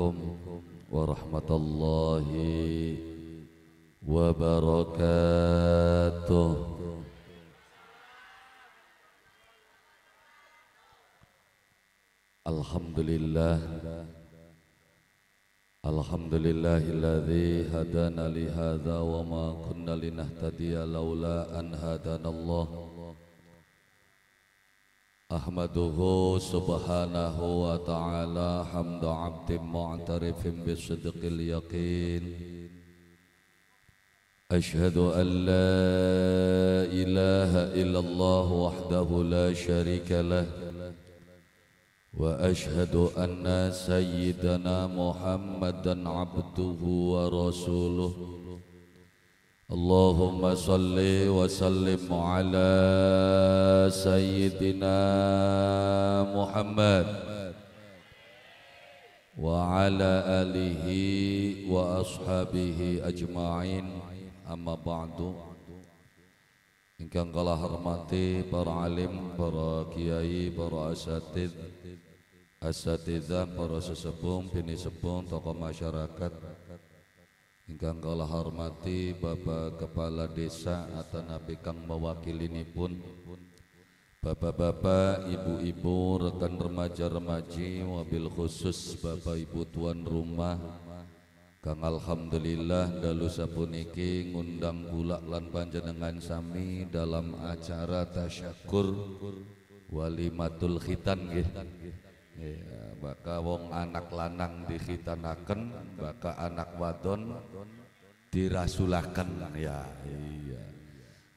عليكم ورحمة الله وبركاته الحمد لله الحمد لله الذي هدانا لهذا وما كنا لنهتدي لولا أن هدانا الله أحمده سبحانه وتعالى حمد عبد معترف بصدق اليقين أشهد أن لا إله إلا الله وحده لا شريك له وأشهد أن سيدنا محمدا عبده ورسوله اللهم صل وسلم على سيدنا محمد وعلى آله وأصحابه أجمعين أما بعد Ingkang kala hormati para alim, para kiai, para asatid, asatidah, para sesepuh, bini sepuh, tokoh masyarakat, Ingkang lah hormati Bapak Kepala Desa atau Nabi Kang mewakili ini pun Bapak-bapak, ibu-ibu, rekan remaja-remaji, wabil khusus Bapak Ibu tuan rumah Kang Alhamdulillah dalu sapuniki ngundang kula lan panjenengan sami dalam acara tasyakur walimatul khitan nggih. Iya, baka wong anak lanang naken, baka anak wadon dirasulaken ya. Iya.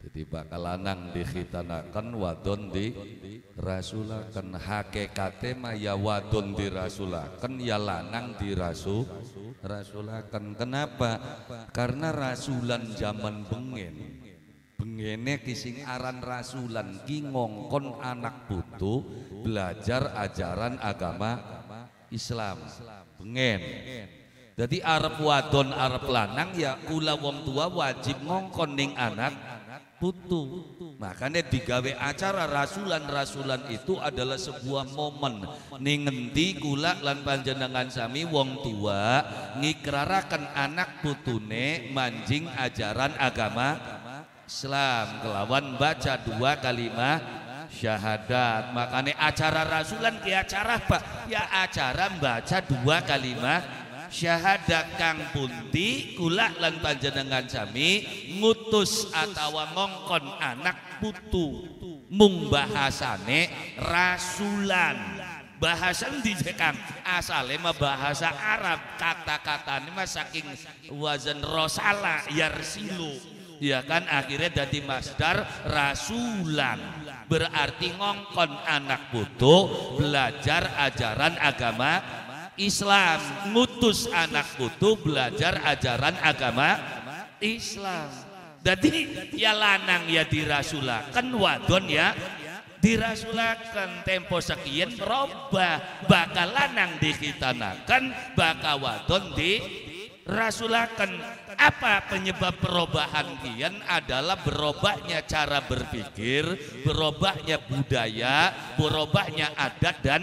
Jadi baka lanang naken, wadon dirasulaken. Hakikate mah ya wadon dirasulaken, ya lanang dirasu rasulaken. Kenapa? Karena rasulan zaman bengen Bengene kising aran rasulan ki ngongkon anak putu belajar ajaran agama Islam. Bengen. Jadi Arab wadon Arab lanang ya kula wong tua wajib ngongkon ning anak putu. Makanya digawe acara rasulan-rasulan itu adalah sebuah momen ning ngendi kula lan panjenengan sami wong tua ngikrarakan anak putune manjing ajaran agama Islam kelawan baca dua kalimat syahadat makanya acara rasulan ke acara apa ya acara baca dua kalimat syahadat kang punti kula lan panjenengan sami ngutus atau ngongkon anak putu mung bahasane rasulan bahasa di kang asale mah bahasa Arab kata-katane mah saking wazan rosala yarsilu ya kan akhirnya jadi masdar rasulan berarti ngongkon anak butuh belajar ajaran agama Islam ngutus anak butuh belajar ajaran agama Islam jadi ya lanang ya dirasulakan wadon ya dirasulakan tempo sekian robah bakal lanang dikitanakan bakal wadon di rasulakan apa penyebab perubahan kian adalah berubahnya cara berpikir, berubahnya budaya, berubahnya adat dan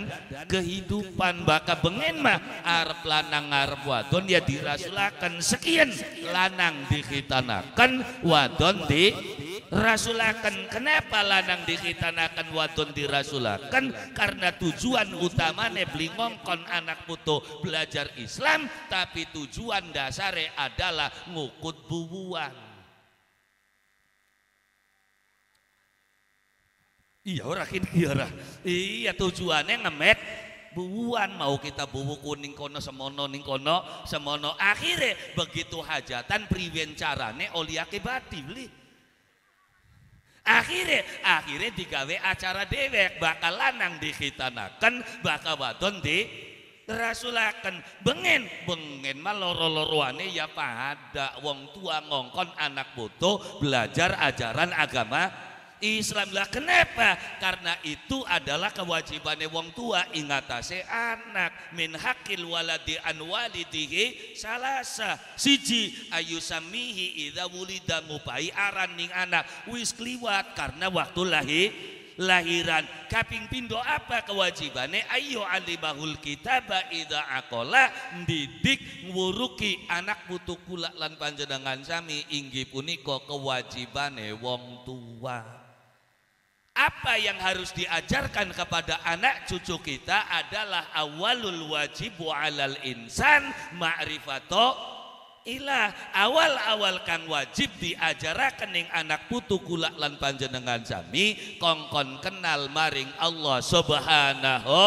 kehidupan. Baka bengen mah arep lanang arep wadon ya dirasulakan sekian lanang dikhitanakan wadon di rasulakan kenapa lanang dikitanakan wadon dirasulakan karena tujuan utama nebeli ngongkon anak putu belajar Islam tapi tujuan dasare adalah ngukut bubuan iya orang ini iya iya tujuannya ngemet buwan mau kita buwu kuning kono semono ning kono semono akhirnya begitu hajatan priwen carane oli akibati beli akhirnya akhirnya digawe acara dewek bakal lanang nakan bakal wadon di rasulakan bengen bengen mah loroane ya pada wong tua ngongkon anak butuh belajar ajaran agama Islam lah kenapa? Karena itu adalah kewajibannya wong tua ingatase anak min hakil waladi an walidihi salasa siji ayu samihi idza wulida ngupai aran ning anak wis kliwat karena waktu lahir lahiran kaping pindo apa kewajibannya ayo alimahul kitaba ida akola didik nguruki anak butuh kulak lan panjenengan sami inggi puniko kewajibannya wong tua apa yang harus diajarkan kepada anak cucu kita adalah awalul wajib alal insan ma'rifato ilah awal-awal kang wajib diajarakan yang anak putu kulak lan panjenengan sami kongkon kenal maring Allah subhanahu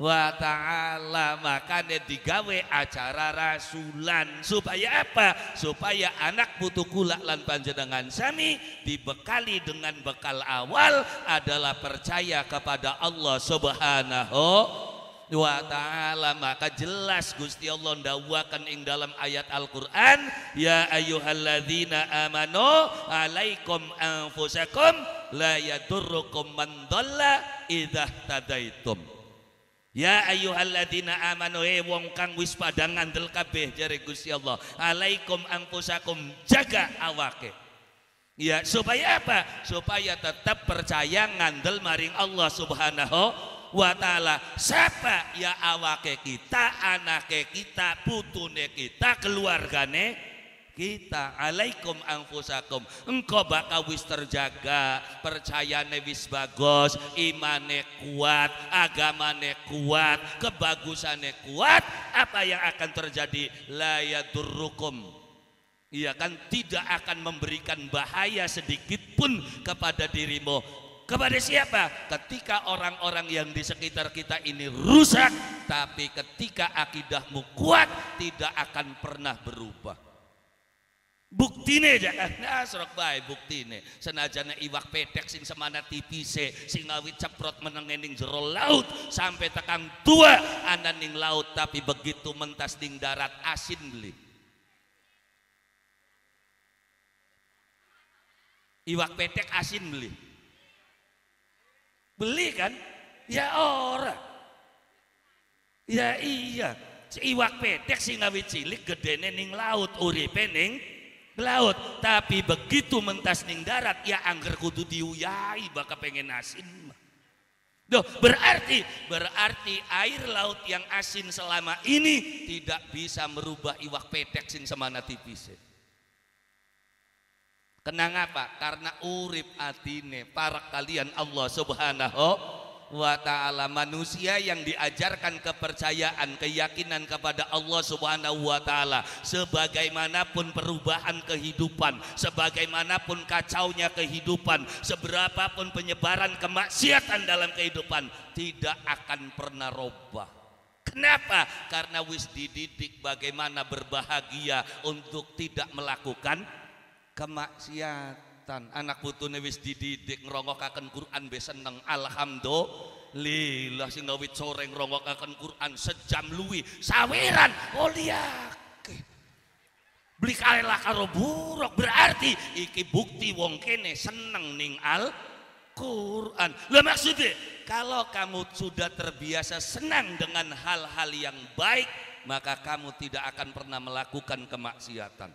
wa ta'ala makanya digawe acara rasulan supaya apa? supaya anak butuh kulak lan panjenengan sami dibekali dengan bekal awal adalah percaya kepada Allah subhanahu wa ta'ala maka jelas Gusti Allah ndawakan ing dalam ayat Al-Qur'an ya ayuhalladzina amanu alaikum anfusakum la yadurukum man dhalla tadaitum Ya ayyuhalladzina amanu hei eh, wong kang wis padha ngandel kabeh jare Gusti Allah. Alaikum anfusakum jaga awake. Ya, supaya apa? Supaya tetap percaya ngandel maring Allah Subhanahu wa taala. Siapa ya awake kita, anake kita, putune kita, keluargane kita alaikum angfusakum engkau bakal wis terjaga percaya wis bagus imane kuat agamane kuat kebagusane kuat apa yang akan terjadi layadurrukum Iya kan tidak akan memberikan bahaya sedikit pun kepada dirimu kepada siapa? Ketika orang-orang yang di sekitar kita ini rusak, tapi ketika akidahmu kuat, tidak akan pernah berubah buktine eh, nah asrok baik buktine senajana iwak petek sing semana tipise sing ngawit ceprot meneng ning jero laut sampai tekang tua anan ning laut tapi begitu mentas ning darat asin beli iwak petek asin beli beli kan ya ora ya iya iwak petek sing ngawit cilik gedene ning laut uripe ning laut tapi begitu mentas ning darat ya angger kudu diuyai bakal pengen asin Duh, berarti berarti air laut yang asin selama ini tidak bisa merubah iwak petek sin semana tipis. Kenang apa? Karena urip atine para kalian Allah Subhanahu wa taala manusia yang diajarkan kepercayaan keyakinan kepada Allah Subhanahu wa taala sebagaimanapun perubahan kehidupan sebagaimanapun kacaunya kehidupan seberapapun penyebaran kemaksiatan dalam kehidupan tidak akan pernah robah Kenapa? Karena wis dididik bagaimana berbahagia untuk tidak melakukan kemaksiatan kegiatan anak putune wis dididik akan Quran be seneng alhamdulillah sing ngawit sore akan Quran sejam luwi sawiran oliak beli kalela karo buruk berarti iki bukti wong kene seneng ning al Quran lah maksudnya kalau kamu sudah terbiasa senang dengan hal-hal yang baik maka kamu tidak akan pernah melakukan kemaksiatan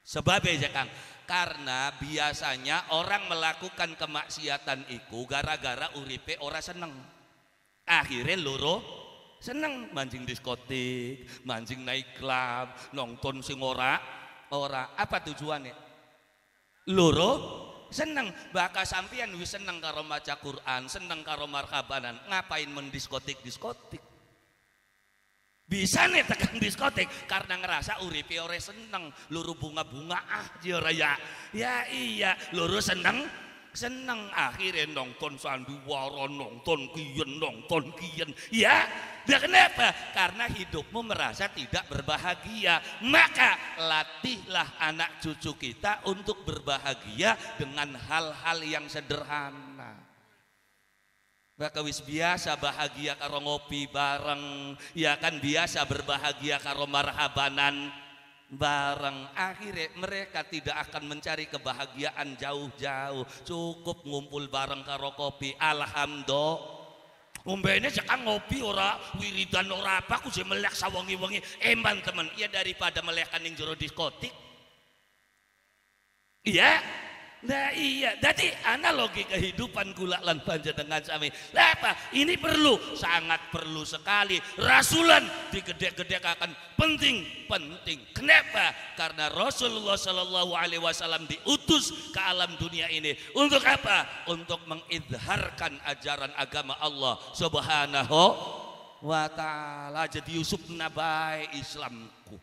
sebab ya Kang karena biasanya orang melakukan kemaksiatan itu gara-gara uripe ora seneng akhirnya loro seneng mancing diskotik mancing naik klub nonton sing ora ora apa tujuannya loro seneng bahkan sampean wis seneng karo maca Quran seneng karo marhabanan, ngapain mendiskotik diskotik bisa nih tekan diskotik karena ngerasa uripi ore seneng luru bunga-bunga ah jora iya ya ya iya luru seneng seneng akhirnya nonton sandiwara nonton kian nonton kian ya ya kenapa karena hidupmu merasa tidak berbahagia maka latihlah anak cucu kita untuk berbahagia dengan hal-hal yang sederhana mereka wis biasa bahagia karo ngopi bareng, ya kan biasa berbahagia karo marhabanan bareng. Akhirnya mereka tidak akan mencari kebahagiaan jauh-jauh, cukup ngumpul bareng karo kopi. Alhamdulillah. Ngombene sekarang ngopi ora wiridan ora apa aku sih melek sawangi-wangi eman teman ya daripada melekan yang jero diskotik iya Nah iya, jadi analogi kehidupan kula lan dengan sami. Nah, apa? Ini perlu, sangat perlu sekali. Rasulan digede gede akan penting, penting. Kenapa? Karena Rasulullah Shallallahu Alaihi Wasallam diutus ke alam dunia ini untuk apa? Untuk mengidharkan ajaran agama Allah Subhanahu wa taala. Jadi Yusuf nabai Islamku.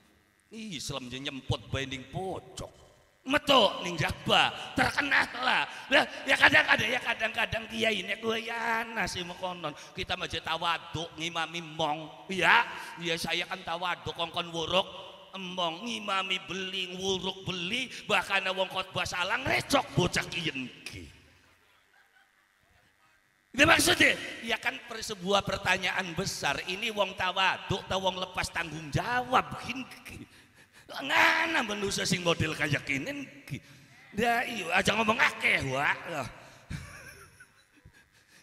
Islam nyempot binding pocok metu ning jaba terkenal lah lah ya kadang-kadang ya kadang-kadang kiai nek ana sih mekonon kita maja tawaduk ngimami mong ya ya saya kan tawaduk kongkon wuruk emong ngimami beli wuruk beli bahkan wong khotbah salang recok bocah kiyen ki Ya maksudnya, ya kan per sebuah pertanyaan besar ini wong tawaduk tawong lepas tanggung jawab gini. Ngana manusia sing model kayak kini. Ya iya, aja ngomong akeh wak.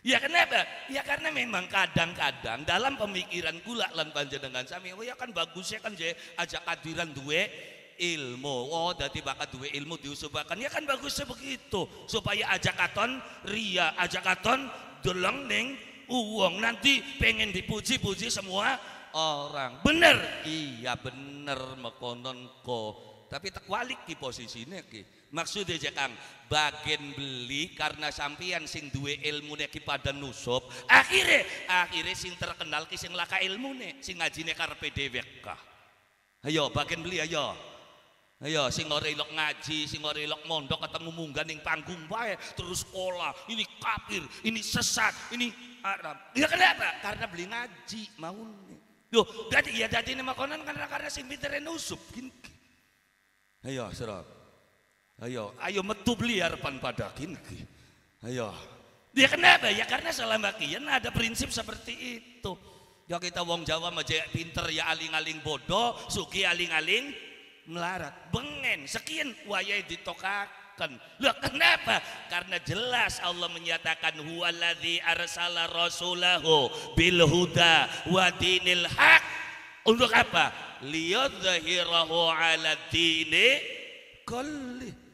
Ya kenapa? Ya karena memang kadang-kadang dalam pemikiran gula lan panjenengan sami, oh ya kan bagusnya kan je ajak kadiran duwe ilmu. Oh, dadi bakat duwe ilmu diusahakan. Ya kan bagusnya begitu supaya ajak katon ria, ajak katon deleng ning uang nanti pengen dipuji-puji semua orang. Bener? Iya bener mekonon ko. Tapi tak walik posisi posisinya ki. Maksudnya aja kang, bagian beli karena sampian sing dua ilmu ki pada nusop. Akhirnya, akhirnya sing terkenal ki sing laka ilmu ne, sing ngajine karpe dewek Ayo bagian beli ayo. Ayo sing ora ilok ngaji, sing ora ilok mondok ketemu munggah ning panggung wae terus sekolah. Ini kafir, ini sesat, ini Arab. Ya kenapa? Karena beli ngaji mau nih. Yo, dadi ya dadi ini makonan karena karena sing pintere nusup. Ayo, serap. Ayo, ayo metu beli harapan pada kini. Ayo. Dia ya kenapa? Ya karena selama kian ada prinsip seperti itu. Ya kita wong Jawa aja pinter ya aling-aling bodoh, suki aling-aling melarat. Bengen, sekian wayai ditokak haqqan. Loh kenapa? Karena jelas Allah menyatakan huwallazi arsala rasulahu bil huda wa dinil haq. Untuk apa? Liyadhhirahu ala dini kulli.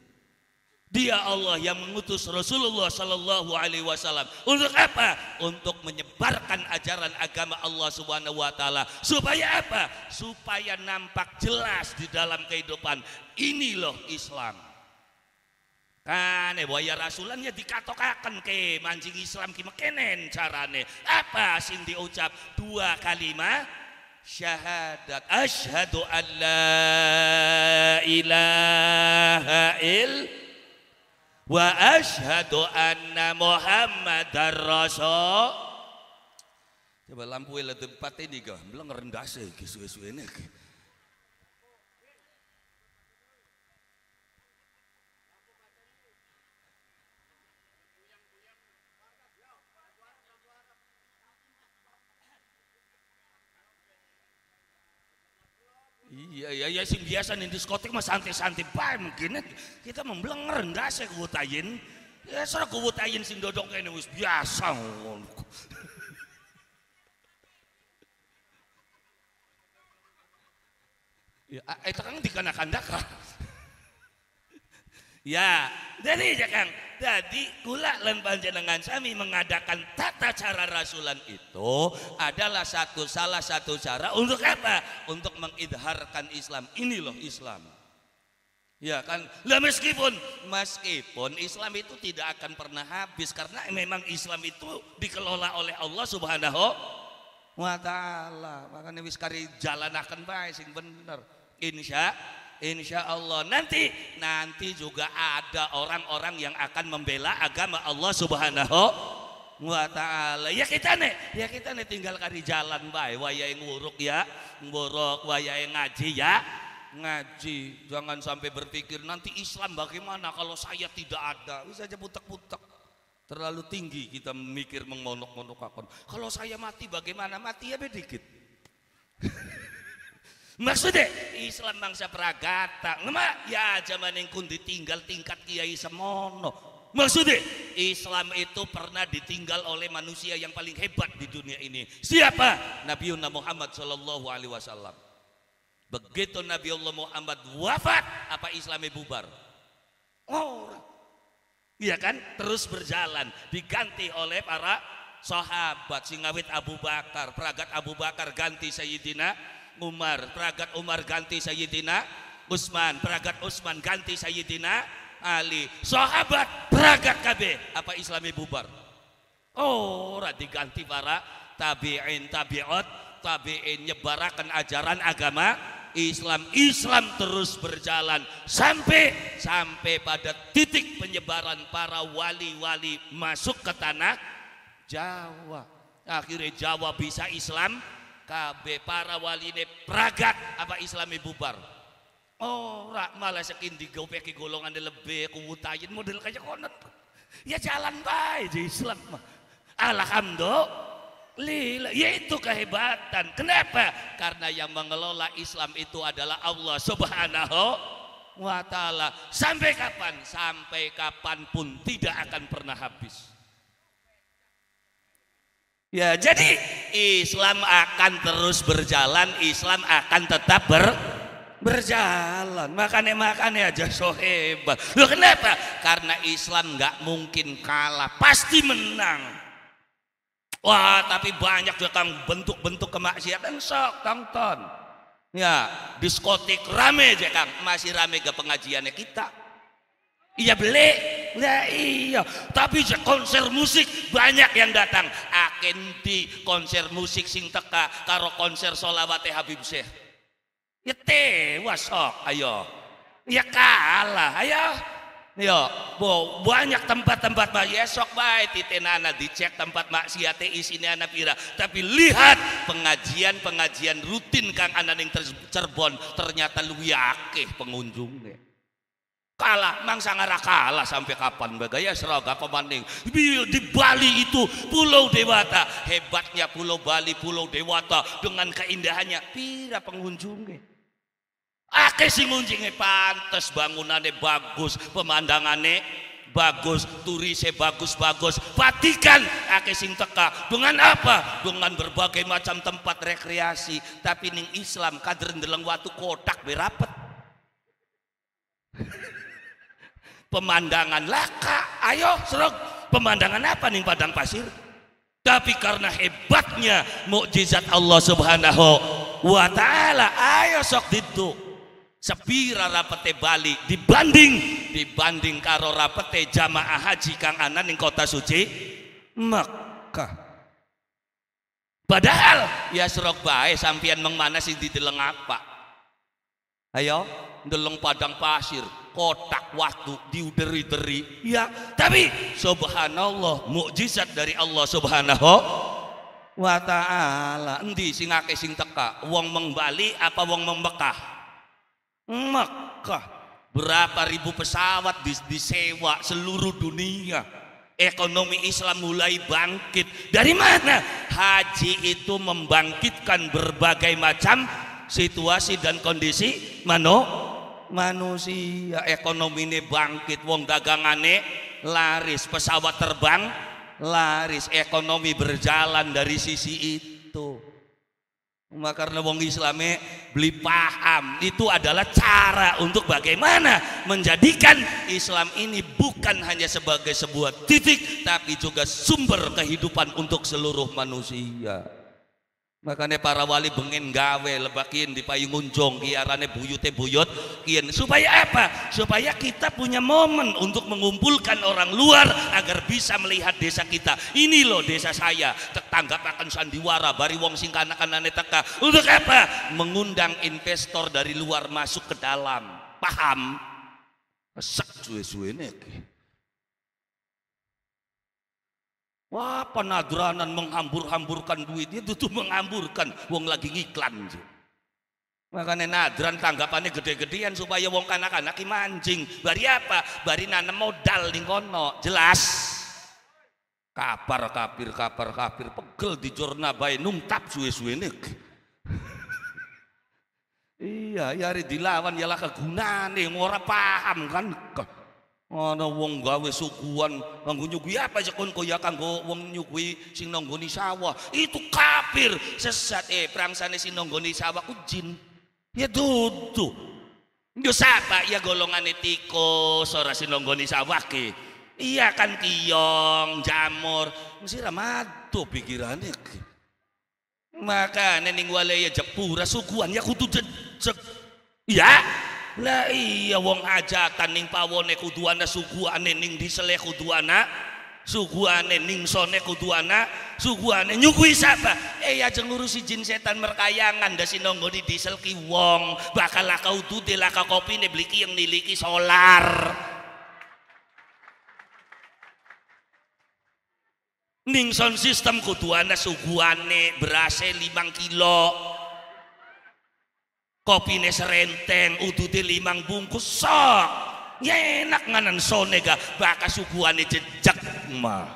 Dia Allah yang mengutus Rasulullah Sallallahu Alaihi Wasallam untuk apa? Untuk menyebarkan ajaran agama Allah Subhanahu Wa Taala. Supaya apa? Supaya nampak jelas di dalam kehidupan. Ini loh Islam kan, eh, waya rasulan ya dikatokaken ke mancing Islam ki mekenen carane. Apa sing diucap? Dua kalimat syahadat asyhadu an la ilaha il wa asyhadu anna muhammadar rasul coba lampu ledep pat ini gak belum rendah sih kisu-kisu ini Iya iya iya sing biasa nih diskotik mah santai-santai bae mungkin kita memblenger enggak sih kubutain? Ya sore kubutain sing dodok kene wis biasa ngono. ya eta eh, kan dikana kandak. ya, jadi ya Kang, jadi kula lan panjenengan sami mengadakan tata cara rasulan itu adalah satu salah satu cara untuk apa? Untuk mengidharkan Islam. Ini loh Islam. Ya kan? Lah meskipun meskipun Islam itu tidak akan pernah habis karena memang Islam itu dikelola oleh Allah Subhanahu wa taala. Makanya wis kari jalanaken bae sing bener. Insya Insya Allah nanti nanti juga ada orang-orang yang akan membela agama Allah Subhanahu wa taala. Ya kita nih, ya kita nih tinggal kari jalan baik waya yang nguruk ya, nguruk ya yang ngaji ya, ngaji. Jangan sampai berpikir nanti Islam bagaimana kalau saya tidak ada. Bisa aja putek-putek. Terlalu tinggi kita mikir mengonok-monok akon. Kalau saya mati bagaimana? Mati ya dikit. maksudnya Islam bangsa peragata lama ya zaman yang kun ditinggal tingkat kiai semono Maksudnya Islam itu pernah ditinggal oleh manusia yang paling hebat di dunia ini. Siapa? Nabi Muhammad Shallallahu Alaihi Wasallam. Begitu Nabi Allah Muhammad wafat, apa Islamnya bubar? Orang. Iya kan? Terus berjalan, diganti oleh para sahabat singawit Abu Bakar, peragat Abu Bakar ganti Sayyidina Umar peragat Umar ganti Sayyidina Utsman peragat Utsman ganti Sayyidina Ali sahabat peragat KB apa Islami bubar oh diganti para tabi'in tabi'ot tabi'in nyebarakan ajaran agama Islam Islam terus berjalan sampai sampai pada titik penyebaran para wali-wali masuk ke tanah Jawa akhirnya Jawa bisa Islam KB para waline pragat apa islami bubar ora oh, malah sekindigo peki golongan lebih kuwutain model kaya konon ya jalan baik di Islam alhamdulillah ya itu kehebatan kenapa karena yang mengelola Islam itu adalah Allah subhanahu wa ta'ala sampai kapan sampai kapanpun tidak akan pernah habis Ya, jadi Islam akan terus berjalan, Islam akan tetap ber berjalan. Makanya makanya aja so hebat. Loh kenapa? Karena Islam nggak mungkin kalah, pasti menang. Wah, tapi banyak juga datang bentuk-bentuk kemaksiatan sok tonton. Ya, diskotik rame aja Kang, masih rame ke pengajiannya kita. Iya beli. ya iya, tapi konser musik banyak yang datang. Akendi konser musik sing teka karo konser solawate Habib Syekh. Ya tewas sok, ayo. Ya kalah, ayo. Yo, bo, banyak tempat-tempat mak esok baik titenana dicek tempat siate isini anak pira. Tapi lihat pengajian-pengajian rutin kang anak yang Cirebon ternyata lu pengunjungnya kalah mang sangat kalah sampai kapan bagaya seraga pemanding di Bali itu pulau dewata hebatnya pulau Bali pulau dewata dengan keindahannya pira pengunjungnya Ake si ngunjinge pantas bangunannya bagus pemandangannya bagus turisnya bagus-bagus patikan ake sing teka dengan apa? dengan berbagai macam tempat rekreasi tapi ning Islam kader ndeleng watu kotak berapet pemandangan laka ayo serok pemandangan apa nih padang pasir tapi karena hebatnya mukjizat Allah subhanahu wa ta'ala ayo sok ditu sepira rapete Bali dibanding dibanding karo rapete jamaah haji kang anan yang kota suci maka. padahal ya serok bae sampean mengmana sih di apa ayo ndeleng padang pasir kotak waktu diuderi-deri ya tapi subhanallah mukjizat dari Allah subhanahu wa ta'ala endi sing akeh sing teka wong mengbali apa wong membekah Mekah berapa ribu pesawat disewa seluruh dunia ekonomi Islam mulai bangkit dari mana haji itu membangkitkan berbagai macam situasi dan kondisi manusia manusia ekonomi ini bangkit wong dagangane laris pesawat terbang laris ekonomi berjalan dari sisi itu maka karena wong islami beli paham itu adalah cara untuk bagaimana menjadikan Islam ini bukan hanya sebagai sebuah titik tapi juga sumber kehidupan untuk seluruh manusia Makanya para wali bengen gawe lebakin di payung unjong kiarane buyute buyut kian supaya apa? Supaya kita punya momen untuk mengumpulkan orang luar agar bisa melihat desa kita. Ini loh desa saya. tetangga makan sandiwara bari wong sing kanak-kanane teka. Untuk apa? Mengundang investor dari luar masuk ke dalam. Paham? Pesek suwe-suwe Wah penadranan menghambur-hamburkan duit itu tuh menghamburkan wong lagi ngiklan Makanya nadran tanggapannya gede-gedean supaya wong anak kanak mancing. Bari apa? Bari nanam modal di kono. Jelas. Kapar kapir kapar kapir pegel di jorna bae nungtap suwe-suwe iya, ya dilawan ialah kegunaan nih, ora paham kan. Ada wong gawe sukuan, kanggo nyugui apa aja kon kaya kanggo wong nyugui sing nanggoni sawah itu kafir sesat eh prangsane sing nanggoni sawah ku jin ya dudu yo sapa ya golongan etiko ora sing nanggoni sawah ki iya kan tiong jamur mesti ra madu pikirane ki makane ning wale ya jepura suguhan ya kudu jejeg iya lah iya wong ajatan ning pawone kuduana suguane ning disele kuduana suguane ning sone kuduana suguane nyukui sapa eh ya jeng ngurusi jin setan merkayangan dasi nonggo di diesel ki wong bakal lakau dute laka kopi ne bliki yang niliki solar ning sound system kuduana suguane berase limang kilo kopi ini serenteng udute limang bungkus sok enak nganan sone ga baka suguhane jejak mah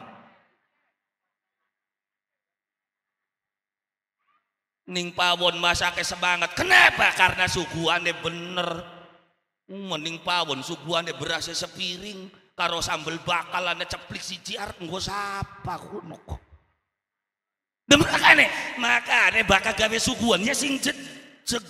ning pawon masake semangat kenapa karena suguhane bener mending pawon suguhane berasa sepiring karo sambel bakalane ceplik si jiar nggo sapa kuno kok maka makane bakal gawe suguhan ya sing jejak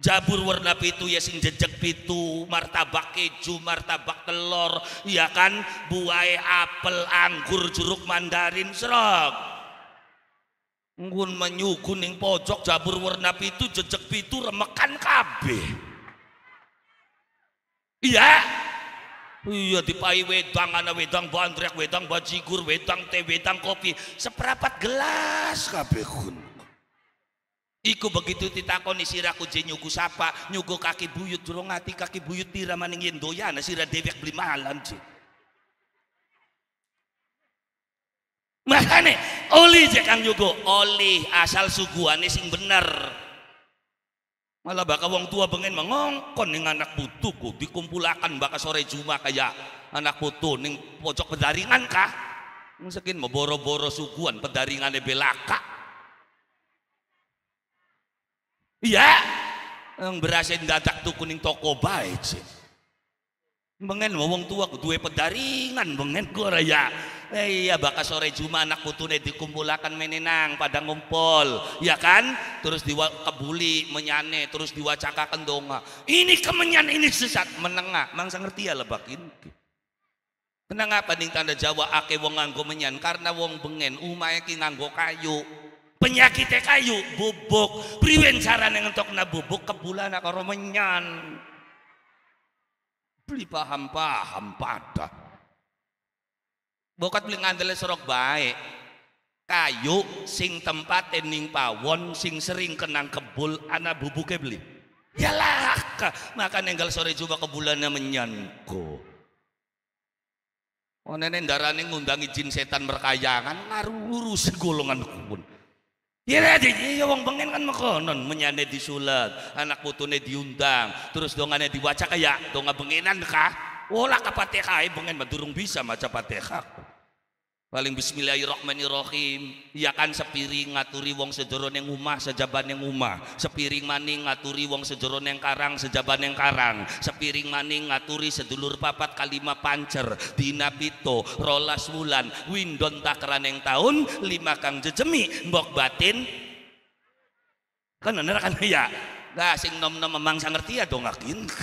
Jabur warna pitu, ya sing jejak pitu, martabak keju, martabak telur, ya kan, buai apel, anggur, jeruk, mandarin, serok. Ngun menyukun ning pojok jabur warna pitu, jejak pitu, remekan kabe. Iya, iya dipai wedang, ana wedang bandrek, wedang bajigur, wedang teh, wedang kopi, seperapat gelas kabe kun. Iku begitu ditakoni sirah je nyugu sapa, nyugu kaki buyut durung ati kaki buyut pira maning yen doyana nah sirah dewek beli malam je. Makane oli je kang nyugo oli asal suguhane sing bener. Malah bakal wong tua bengen mengongkon ning anak putuku dikumpulkan bakal sore Jumat kaya anak putu ning pojok pedaringan kah? Mungkin mau boro-boro suguhan pedaringan belaka. Iya. Yang berasa tak tuh kuning toko baik sih. Bengen wong tua duwe pedaringan bengen gua ya. Eh, iya bakal sore cuma anak putune dikumpulakan menenang pada ngumpul, ya kan? Terus dikebuli menyane, terus diwacakan donga. Ini kemenyan ini sesat menengah, mangsa ngerti ya lebak ini. apa ning tanda Jawa ake wong nganggo menyan karena wong bengen umai ki nganggo kayu penyakitnya kayu bubuk priwen carane na bubuk kebulan karo menyan beli paham-paham pada bokat beli ngandele serok baik kayu sing tempat ning pawon sing sering kenang kebul anak bubuknya beli yalah maka nenggal sore coba kebulannya menyanku Oh nenek darah ngundang izin setan berkayangan ngaruh urus golongan kubun. Ya jadi ya wong pengen kan mekonon menyane disulat, anak putune diundang, terus dongane diwaca kayak donga pengenan kah? Wala kapatekae pengen madurung bisa maca Fatihah paling bismillahirrahmanirrahim ya kan sepiring ngaturi wong sejero yang umah sejaban yang umah sepiring maning ngaturi wong sejero yang karang sejaban yang karang sepiring maning ngaturi sedulur papat kalima pancer dina pito rolas wulan windon takran yang tahun lima kang jejemi mbok batin kan bener kan ya nah sing nom nom memang sangerti ya dong ngakin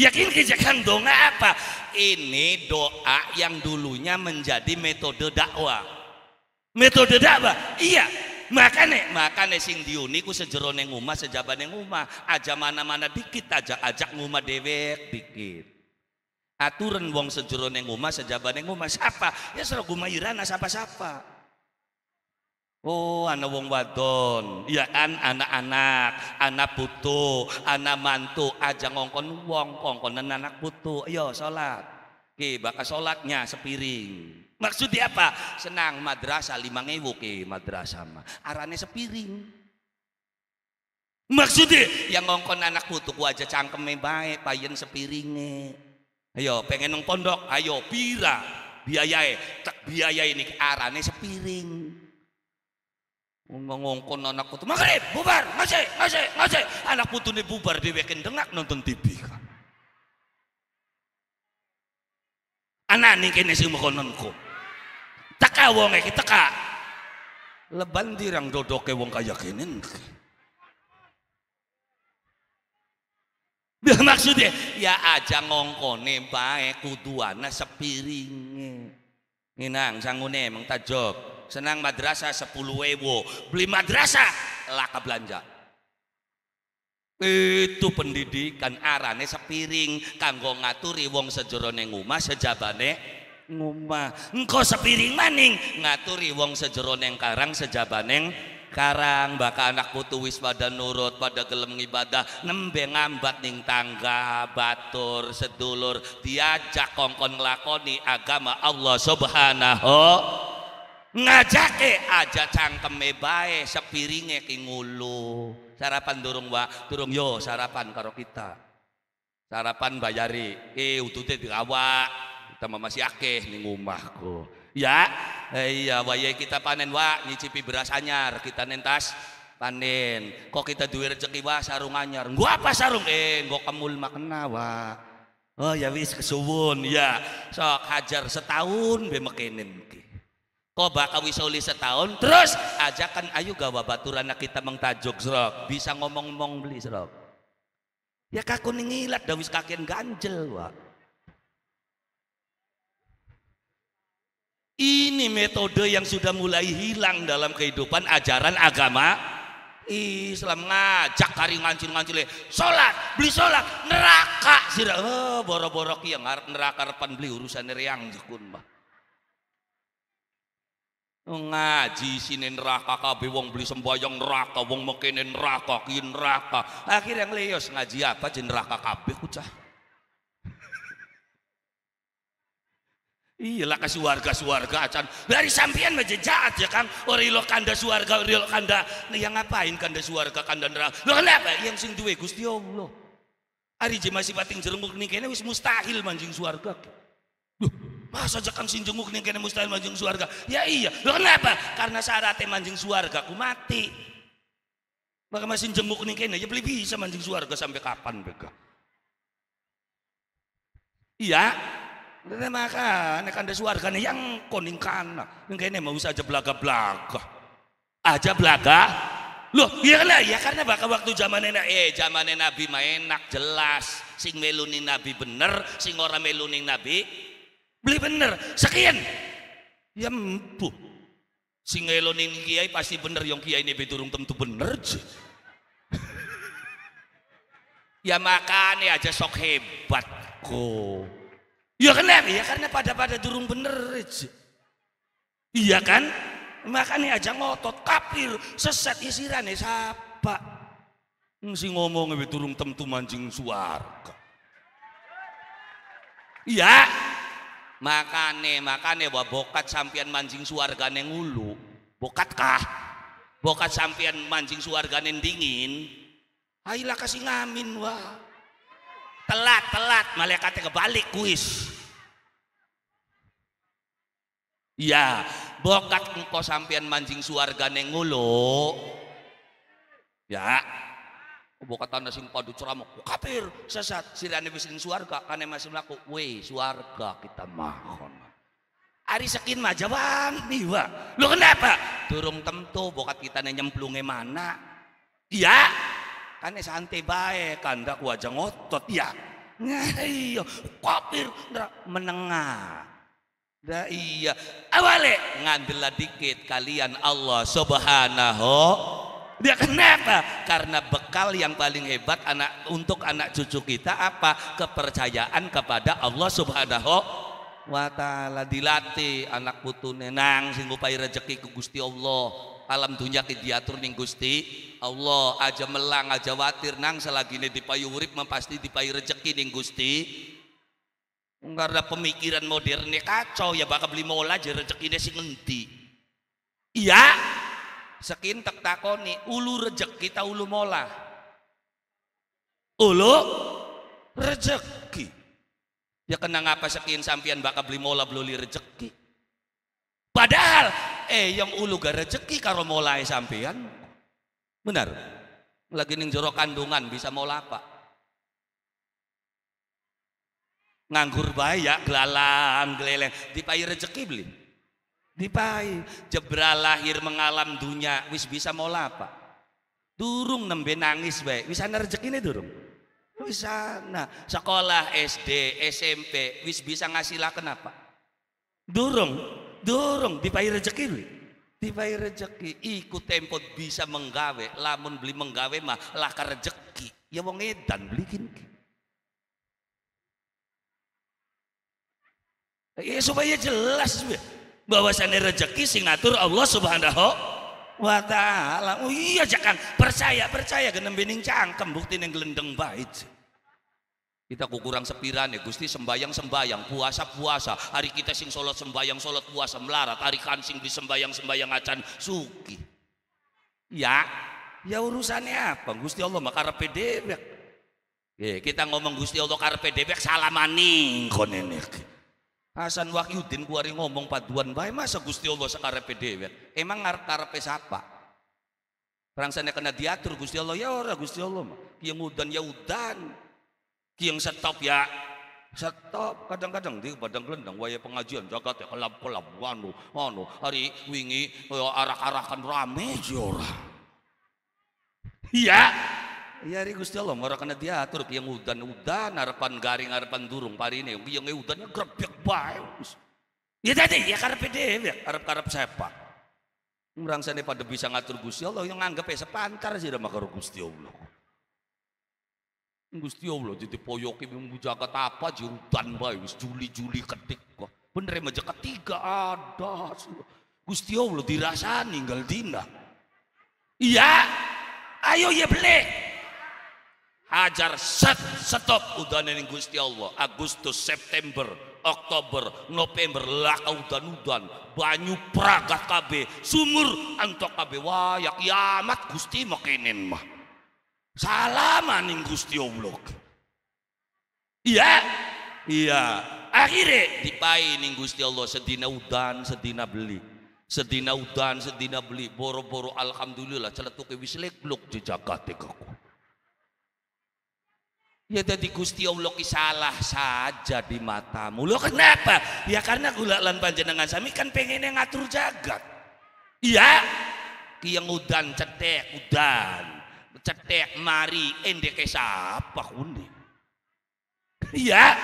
Yakin kejakan doa apa? Ini doa yang dulunya menjadi metode dakwah. Metode dakwah? Iya. makane makane sing diuni ku umah sejaban neng umah Aja mana-mana dikit aja, ajak ngumah dewek dikit. Aturan wong umah sejaban neng umah Siapa? Ya umah irana siapa-siapa. Oh, anak wong wadon, ya kan anak-anak, anak putu, anak mantu, aja ngongkon wong, ngongkonan anak putu, ayo iya, sholat. Ki, bakal sholatnya sepiring. Maksudnya apa? Senang madrasah lima ngewu ki madrasah mah. Arane sepiring. Maksudnya yang ngongkon anak putu ku aja cangkeme baik, payen sepiringe. Ayo pengen nong pondok, ayo pira biayai, e, tak biaya ini arane sepiring ngongkon anak putu maghrib bubar masih masih masih anak putu ini bubar dewekin dengak nonton TV kan anak nih kini si mukononku teka wong kita, teka leban dirang kayak wong kaya kini Ya maksudnya ya aja ngongkone bae kuduana sepiringe. nang sangune mengtajok senang madrasah sepuluh ewo beli madrasah laka belanja itu pendidikan arane sepiring kanggo ngaturi wong sejerone ngumah sejabane ngumah engko sepiring maning ngaturi wong sejerone karang sejabane karang bakal anak putu wis pada nurut pada gelem ibadah nembe ngambat ning tangga batur sedulur diajak kongkon ngelakoni agama Allah subhanahu ngajake aja cangkeme bae sepiringe ki ngulu sarapan durung wa durung yo sarapan karo kita sarapan bayari eh utute digawa kita masih akeh nih rumahku ya eh, iya wayahe kita panen wa nyicipi beras anyar kita nentas panen kok kita duwe rezeki wa sarung anyar gua apa sarung eh gua kemul makna wa oh ya wis kesubun ya sok hajar setahun be mekenen Koba kawi sauli setahun terus ajakan ayu gawa baturana kita mengtajuk serok bisa ngomong-ngomong beli serok ya kaku ngilat dawis kakin ganjel wa ini metode yang sudah mulai hilang dalam kehidupan ajaran agama Islam ngajak kari ngancil ngancil sholat beli sholat neraka sih oh, borok borok yang neraka repan beli urusan riang jukun bah ngaji sini neraka kabe wong beli sembahyang neraka wong mekene neraka kini neraka akhirnya ngleyos ngaji apa jen neraka kabe kucah iyalah kasih suarga suarga acan dari sampian aja jahat ya kan ori oh, lo kanda suarga ori lo kanda nih yang ngapain kanda suarga kanda neraka lo kenapa yang sing duwe gusti allah hari jemaah sifat yang jerenguk nih kayaknya wis mustahil manjing suarga. Masa jakan jenguk nih kena mustahil manjing suarga. Ya iya. Loh kenapa? Karena syaratnya manjing suarga ku mati. Maka masih jenguk nih kena. Ya beli bisa manjing suarga sampai kapan bega. Iya. Dan maka nek anda suarga nih yang koning kana. ning kena mau saja belaga-belaga. Aja belaga. Loh, iya kan ya karena bakal waktu zaman enak, eh zaman Nabi mah enak jelas. Sing meluni Nabi bener, sing ora meluni Nabi Beli bener, sekian. Ya empuh. Sing ngeloning kiai pasti bener yang kiai ini beturung tentu bener. ya makanya aja sok hebat kok. Ya kenapa? Ya karena pada-pada turung bener. Iya kan? Makanya aja ngotot kapir sesat isirane ya, siapa? Hmm, si ngomong turung tentu mancing suarga. Iya, makane makane bahwa bokat sampian mancing suargane ngulu bokat kah bokat sampian mancing suargane dingin ayolah kasih ngamin wah telat telat malaikatnya kebalik kuis iya bokat engkau sampian mancing suargane ngulu ya kata sing padu ceramah kafir sesat sirane wis suarga swarga kane masih mlaku we suarga kita mahon Ari sekin mah jawab wa. Lu kenapa? turun tentu bokat kita nanya nyemplunge mana. Iya. Kan santai baik kandak wajah ngotot ya. Iya, kafir menengah. dah iya. Awale ngandelah dikit kalian Allah Subhanahu dia kenapa? Karena bekal yang paling hebat anak untuk anak cucu kita apa? Kepercayaan kepada Allah Subhanahu wa taala dilatih anak putu nenang sing ngupai rezeki ke Gusti Allah. Alam dunia ke diatur ning Gusti Allah aja melang aja watir nang selagi ini dipayu urip mempasti dipayu rezeki ning Gusti karena pemikiran modernnya kacau ya bakal beli mola aja rezeki ini sing ngendi iya sekintek takoni ulu rejek kita ulu mola ulu rejeki ya kenang apa sekin sampian bakal beli mola beli rejeki padahal eh yang ulu gak rejeki karo mulai sampian benar lagi ning jorok kandungan bisa mola apa nganggur bayak gelalang geleleng dipayi rejeki beli Dipai jebra lahir mengalam dunia wis bisa mau apa? Durung nembe nangis baik, wis ana ini durung. Wis nah sekolah SD, SMP wis bisa ngasilah kenapa? Durung, durung dipai rezeki wih. Dipai rezeki ikut tempo bisa menggawe, lamun beli menggawe mah laka rezeki. Ya wong edan beli kini. Ya supaya jelas, bahwasannya rezeki sing ngatur Allah Subhanahu wa taala. Oh iya jangan percaya percaya genem bening cangkem bukti yang gelendeng baik Kita kurang sepiran ya Gusti sembayang sembayang puasa puasa hari kita sing solat sembayang solat puasa melarat hari kan sing disembayang sembayang acan suki. Ya ya urusannya apa Gusti Allah makar pedebek. kita ngomong Gusti Allah karpe debek salamani konenek. Hasan Wahyudin kuari ngomong paduan bae masa Gusti Allah sakarepe dhewe. Emang ngarep-arepe sapa? Rangsane kena diatur Gusti Allah ya ora Gusti Allah mah. Ki udan ya udan. Ki stop ya stop kadang-kadang di padang gelendang waya pengajian jagat ya kelap-kelap anu anu hari wingi arah ya arahkan rame jora. Ya iya, Iya ri Gusti Allah kana diatur yang udan-udan harapan garing harapan durung parine yang udannya grebek bae. Ya tadi ya karep dhewe karep siapa? Urang Merangsane pada bisa ngatur Gusti Allah yang nganggep ya e sepantar sih udah karo Gusti Allah. Gusti Allah jadi poyoki mung apa aja ya udan bae wis juli-juli ketik kok. Bener e, meja ketiga ada. Gusti Allah dirasani ninggal dina. Iya, ayo ya beli hajar set stop udah neng Gusti Allah Agustus September Oktober November lah udah udan banyu praga kb sumur antok kb wayak yamat Gusti makinin mah salaman neng Gusti Allah iya iya akhirnya dipai neng Gusti Allah sedina udan sedina beli sedina udan sedina beli boro-boro alhamdulillah celetuk wis lekluk di jakarta aku Ya tadi Gusti Allah salah saja di matamu. Lo kenapa? Ya karena gula panjenengan sami kan yang ngatur jagat. Iya. Yang udan cetek udan. Cetek mari endeke siapa kundi. Iya.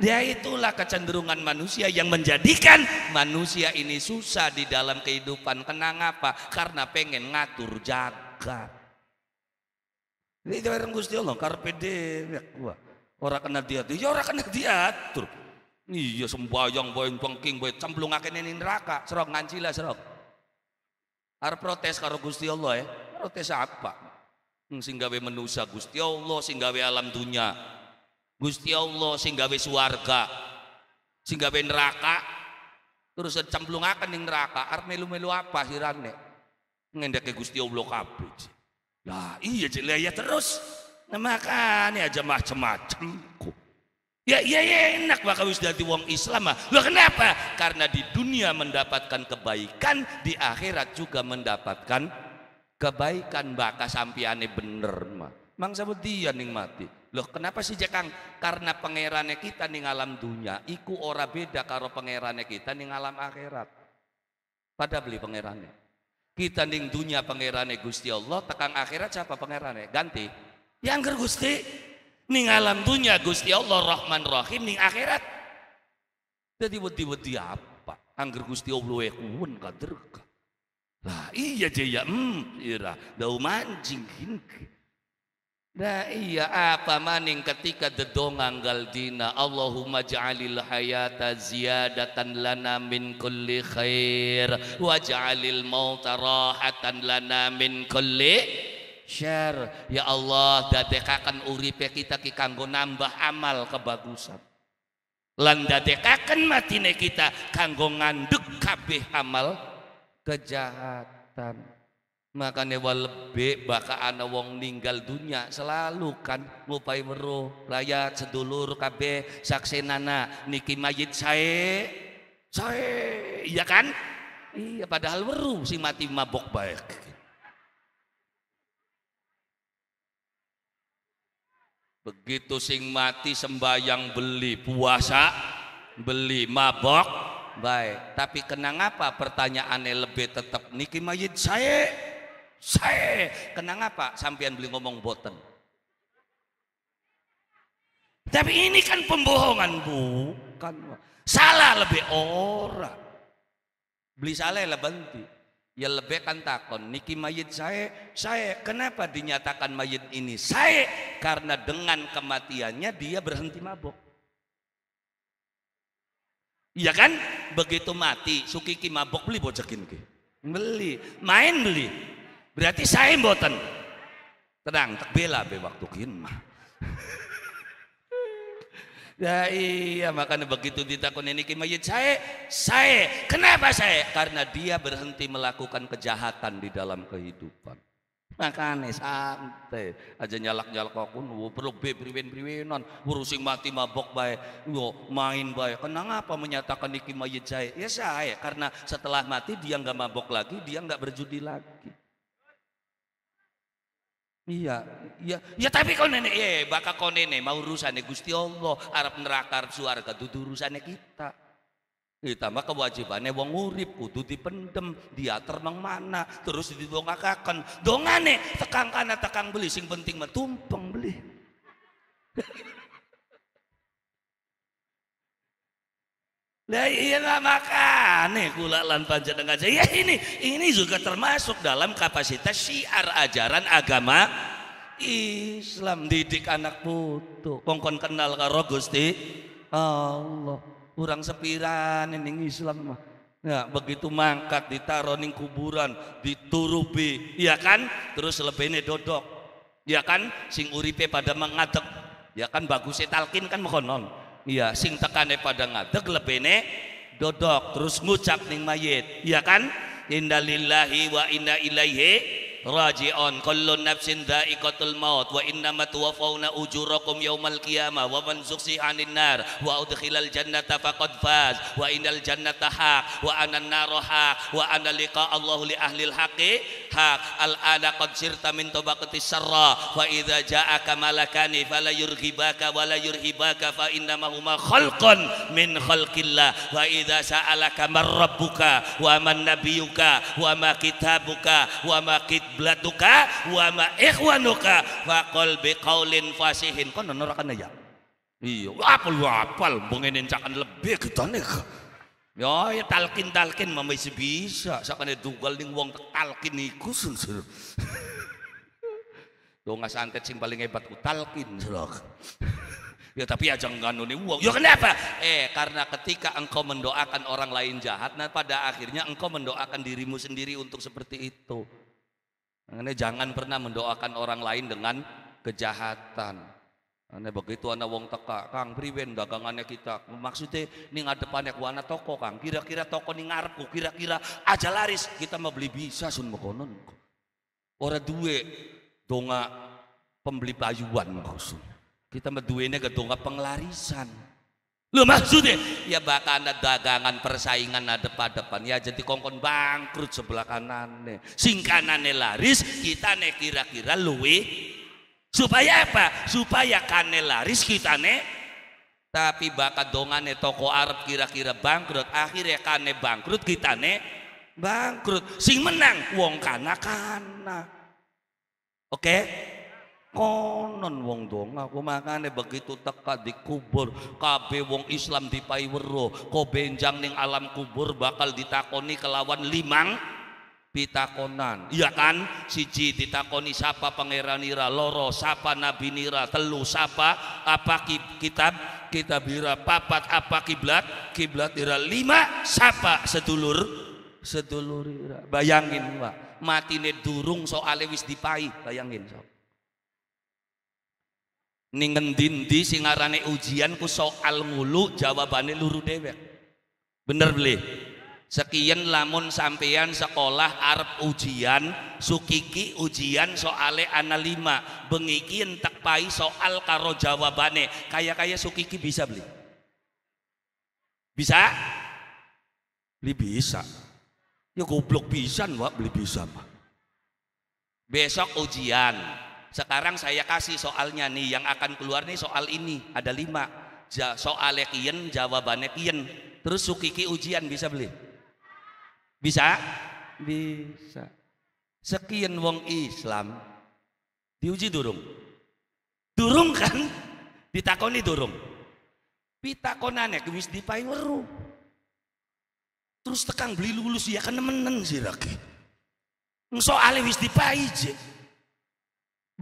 Ya itulah kecenderungan manusia yang menjadikan manusia ini susah di dalam kehidupan. kenapa? Karena pengen ngatur jagat. Ini orang Gusti Allah, karpe dewek ya, gua. Ora kena diatur, ya ora kena diatur. Iya sembayang boyong bengking boy cemplung akeh ning neraka, serok ngancila serok. Arep protes karo Gusti Allah ya. Protes apa? Hmm, sing gawe menusa Gusti Allah, sing gawe alam dunia, Gusti Allah sing gawe suarga, Sing gawe neraka. Terus cemplung akan ning neraka, arep melu-melu apa sirane? Ngendeke Gusti Allah kabeh. Lah iya cek ya terus. Nah makanya aja macam-macam kok. Ya iya ya enak maka wis dadi wong Islam mah. Loh kenapa? Karena di dunia mendapatkan kebaikan, di akhirat juga mendapatkan kebaikan bakal sampiane bener mah. Mang dia ning mati. Loh kenapa sih Jekang? Karena pangerannya kita ning alam dunia iku ora beda karo pangeran kita ning alam akhirat. Pada beli pangerannya kita ning dunia pangerane Gusti Allah tekan akhirat siapa pangerane ganti yang ger Gusti ning alam dunia Gusti Allah Rahman Rahim ning akhirat jadi wedi-wedi apa angger Gusti Allah kuwun kaderka lah iya jaya hmm ira iya dau mancing Nah iya apa maning ketika dedongang galdina Allahumma ja'alil hayata ziyadatan lana min kulli khair wa ja'alil mauta rahatan lana min kulli share ya Allah dadekakan uripe kita ki kanggo nambah amal kebagusan lan dadekakan matine kita kanggo ngandek kabeh amal kejahatan makanya walebe baka ana wong ninggal dunia selalu kan ngupai meruh rakyat sedulur saksi nana niki mayit saya, saya, iya kan iya padahal meru si mati mabok baik begitu sing mati sembahyang beli puasa beli mabok baik tapi kenang apa pertanyaannya lebih tetap niki mayit saya saya kenang apa? sampean beli ngomong boten. Tapi ini kan pembohongan bukan. Salah lebih orang. Beli salah lah banti. Ya lebih kan takon. Niki mayit saya, saya kenapa dinyatakan mayit ini saya? Karena dengan kematiannya dia berhenti mabok. Iya kan? Begitu mati, sukiki mabok beli bocekin ke. Beli, main beli. Berarti saya mboten. Tenang, tak bela be waktu kin ya iya makanya begitu ditakun niki mayit saya, saya. Kenapa saya? Karena dia berhenti melakukan kejahatan di dalam kehidupan. Makanya santai aja nyalak-nyalak aku nu perlu be priwen-priwenan urusin mati mabok bay, yo main bae kenang apa menyatakan niki mayit saya ya saya karena setelah mati dia nggak mabok lagi dia nggak berjudi lagi Iya, iya, ya tapi kau nenek, iya, bakal kau nenek mau urusannya gusti Allah, Arab neraka, suarga itu urusannya kita. Ditambah ya, kewajibannya wong urip kudu dipendem, dia mang mana, terus didongakaken. Dongane tekang kana tekang beli sing penting mah tumpeng beli. Nah, iya nggak makan nih gula lan panjenengan Ya ini ini juga termasuk dalam kapasitas syiar ajaran agama Islam didik anak putu kongkon kenal karo Gusti Allah kurang sepiran ini Islam mah Ya, begitu mangkat ditaruh ning kuburan, diturupi, ya kan? Terus lebene dodok. Ya kan? Sing uripe pada mengadeg. Ya kan bagusnya talkin kan mekonon. Iya, sing tekane pada ngadeg lebene dodok terus ngucap ning mayit. Iya kan? Inna lillahi wa inna ilaihi raji'un. Kullu nafsin dha'iqatul maut wa inna tuwaffawna ujurakum yaumal qiyamah wa man zuksi 'anil nar wa udkhilal jannata faqad faz wa inal jannata haq wa anan nar haq wa ana liqa Allahu li ahlil haqi haq al ana qad sirta min tabaqati sarra wa idza ja'aka malakani fala yurhibaka wala yurhibaka fa huma khalqan min khalqillah wa idza sa'alaka man rabbuka wa man nabiyuka wa ma kitabuka wa ma kiblatuka wa ma ikhwanuka bi qaulin fasihin kono nerakan aja iya apal apal bengenin cakan lebih gedane gitu Ya, ya talkin talkin mama bisa bisa. Sakane tunggal ning wong talkin iku sunsur. Dongas santet sing paling hebat ku talkin selok. ya tapi aja nih uang. Ya kenapa? Eh karena ketika engkau mendoakan orang lain jahat, nah pada akhirnya engkau mendoakan dirimu sendiri untuk seperti itu. Karena jangan pernah mendoakan orang lain dengan kejahatan. Ane begitu anak wong teka, Kang priwen dagangannya kita. Maksudnya ini ngadepannya ku anak toko Kang. Kira-kira toko ini ngarepku, kira-kira aja laris kita mau beli bisa sun mekonon. orang duwe donga pembeli payuan maksud. Kita mau ini ke donga penglarisan. Lu maksudnya ya bahkan ada dagangan persaingan ada pada depan ya jadi kongkon bangkrut sebelah kanannya. Singkanannya laris, kita nih kira-kira luwe Supaya apa? Supaya kane laris ne tapi bakat dongane toko Arab kira-kira bangkrut. Akhirnya kane bangkrut kita ne bangkrut. Sing menang wong kana-kana. Oke? konon wong dong aku makane begitu teka dikubur kabe wong Islam di dipaiwero kobenjang ning alam kubur bakal ditakoni kelawan limang pitakonan iya kan siji ditakoni sapa pangeran nira loro sapa nabi nira telu sapa apa kitab kitab bira, papat apa kiblat kiblat ira lima sapa sedulur sedulur ira bayangin pak matine durung soale wis dipai bayangin so ningen dindi singarane ujian ku soal ngulu jawabane luru dewek bener beli sekian lamun sampeyan sekolah arep ujian sukiki ujian soale ana lima bengiki entek pai soal karo jawabane kaya kaya sukiki bisa beli bisa beli bisa ya goblok bisa wak beli bisa mah besok ujian sekarang saya kasih soalnya nih yang akan keluar nih soal ini ada lima soalnya kien jawabannya kien terus sukiki ujian bisa beli bisa? Bisa. Sekian wong Islam diuji durung. Durung kan? Ditakoni durung. Pitakonane wis dipai weru. Terus tekan beli lulus ya kan nemenen sirake. Soale wis dipai je.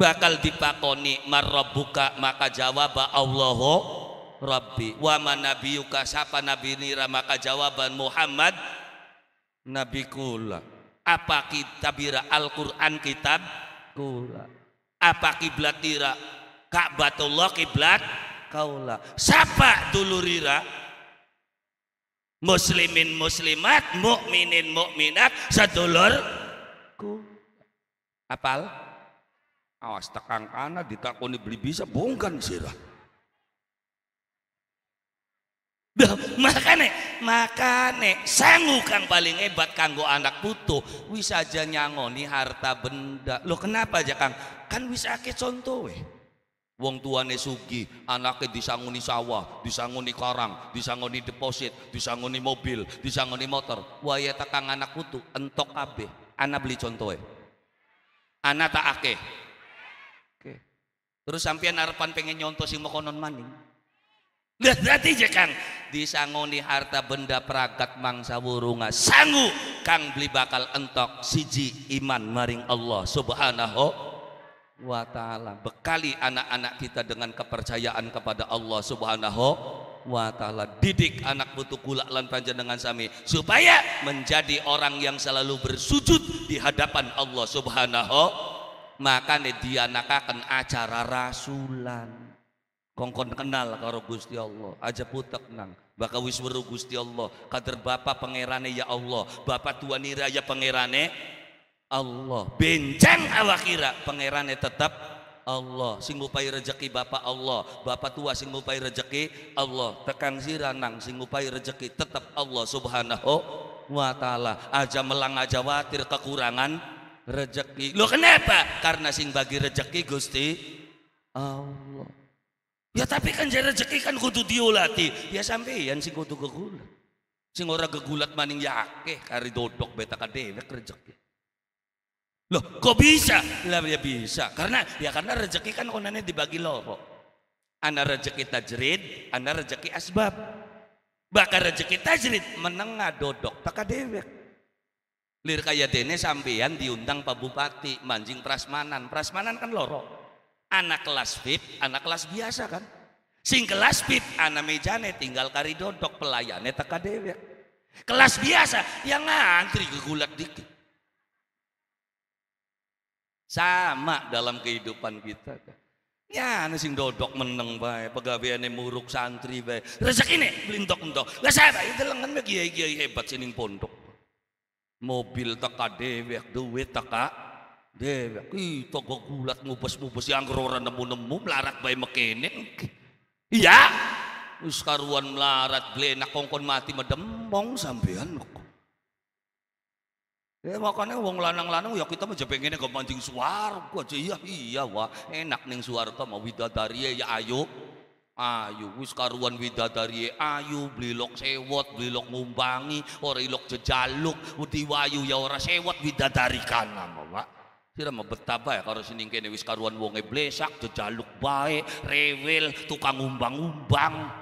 Bakal dipakoni marabuka maka jawab Allahu Rabbi wa nabiyuka sapa nabi nira maka jawaban Muhammad Nabi kula. Apa kitabira Al-Quran kitab? Kula. Apa kiblatira? Ka'batullah kiblat? Siapa Sapa dulurira? Muslimin muslimat, mukminin mukminat, sedulur. Ku. Apal? Awas tekang kana ditakoni beli bisa bongkan sirah. Duh, makane, makane sangu kang paling hebat kanggo anak putu wis aja nyangoni harta benda. Lo kenapa aja Kang? Kan wis ake contoh weh. Wong tuane sugi, anaknya disanguni sawah, disanguni karang, disanguni deposit, disanguni mobil, disanguni motor. Waya kang anak putu entok abe, Anak beli contoh Anak tak ake? Terus sampean harapan pengen nyontoh si mokonon maning berarti je Kang disangoni harta benda peragat mangsa wurunga sanggu Kang beli bakal entok siji iman maring Allah subhanahu wa ta'ala bekali anak-anak kita dengan kepercayaan kepada Allah subhanahu wa ta'ala didik anak butuh kulak lan dengan sami supaya menjadi orang yang selalu bersujud di hadapan Allah subhanahu maka dia nakakan acara rasulan kongkon kenal karo Gusti Allah aja putek nang baka wis Gusti Allah kader bapak pangerane ya Allah bapak tua nira ya pangerane Allah benceng kira pangerane tetap Allah sing ngupai rejeki Bapak Allah Bapak tua sing ngupai rejeki Allah tekan nang sing ngupai rejeki tetap Allah subhanahu wa ta'ala aja melang aja watir kekurangan rejeki lo kenapa karena sing bagi rejeki Gusti Allah Ya tapi kan jadi rezeki kan kudu diulati. Ya sampeyan sing kudu gegulat. Sing ora gegulat maning ya akeh kari dodok beta kadek rezeki. Loh, kok bisa? Lah ya bisa. Karena ya karena rezeki kan konannya dibagi loro. Ana rezeki tajrid, ana rezeki asbab. Bakar rezeki tajrid menengah dodok tak dewek. Lir kaya dene sampeyan diundang Pak Bupati manjing prasmanan. Prasmanan kan loro Anak kelas VIP, anak kelas biasa kan. Sing kelas VIP, anak mejane tinggal kari dodok pelayan, teka dewek. Kelas biasa, yang ngantri kegulat dikit. Sama dalam kehidupan kita. Kan? Ya, ini sing dodok meneng bae, pegaweane muruk santri bae. ini, belintok entok Gak saya delengen kiai-kiai hebat sini pondok. Mobil teka dewek, duit teka Dewek kita tangga gulat mubes mubes yang keroran nemu-nemu melarat bayi mekene. Iya. Wis karuan melarat nak kongkon mati medemong sampean Ya makanya uang lanang-lanang ya kita aja pengennya ke mancing suar, gua aja iya iya wah enak neng suar suwarga mau widadari e, ya ayo ayo wis karuan widadari e, ayo lok sewot lok ngumbangi ora ilok jejaluk uti wayu ya ora sewot widadari kana wah. Sira mau betaba ya kalau sini kene wis karuan wonge blesak, jejaluk baik rewel, tukang umbang-umbang.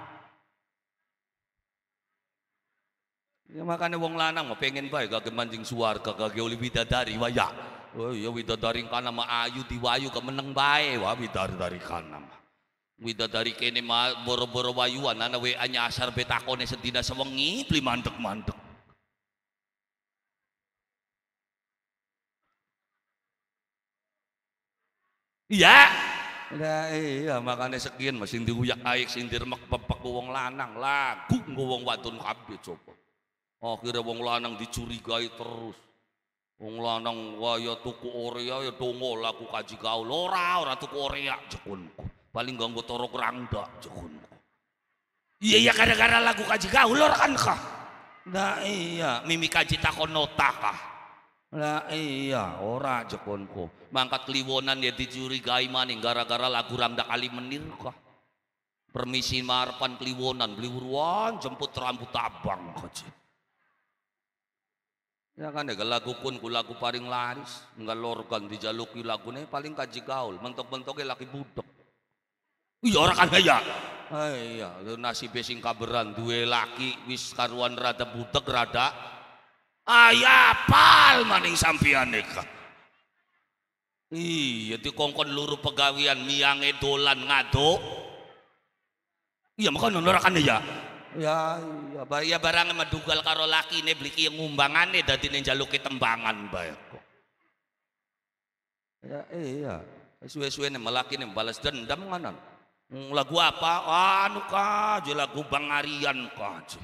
Ya makanya wong lanang mau pengen baik gak kagak mancing gak gak oleh widadari waya. Oh ya widadari kana mah ayu diwayu kemeneng bae wah widadari kana mah. Widadari kene mah boro-boro wayuan ana we anyasar betakone sedina sewengi mandek mandek Iya. Lah iya makane sekian masih diuyak aik sing diremek pepek wong lanang lagu nggo wong wadon kabeh coba. Akhirnya wong lanang dicurigai terus. Wong lanang waya tuku oria ya, ya donga laku kaji kau ora ora tuku oria ya, jekunku. Paling ganggu toro kerangda jekunku. Iya iya gara-gara lagu kaji kau lor kan kah? Nah iya mimik kaji takon notah. kah? Lah iya, ora jekonku. Mangkat kliwonan ya dicurigai maning gara-gara lagu ramdak kali menir kah. Permisi marpan kliwonan, uruan jemput rambut abang kaji. Ya kan ya, lagu pun ku lagu paling laris, enggak lorgan dijaluki lagune paling kaji gaul, mentok-mentoknya laki budek. Iya orang kan ya. Ah, iya, nasib besing kaberan dua laki wis karuan rada budek rada Ayah pal maning sampian neka. Iya kongkon luru pegawian miange dolan ngado. Iya maka nondorakan ya. Ya, iya, ba, ya barang madugal karo laki ini beli yang nih dadi ning jaluki tembangan bae kok. Ya iya, suwe-suwe nih melaki nih balas dendam kanan. Hmm, lagu apa? Anu kaje lagu Bang Aryan kaje.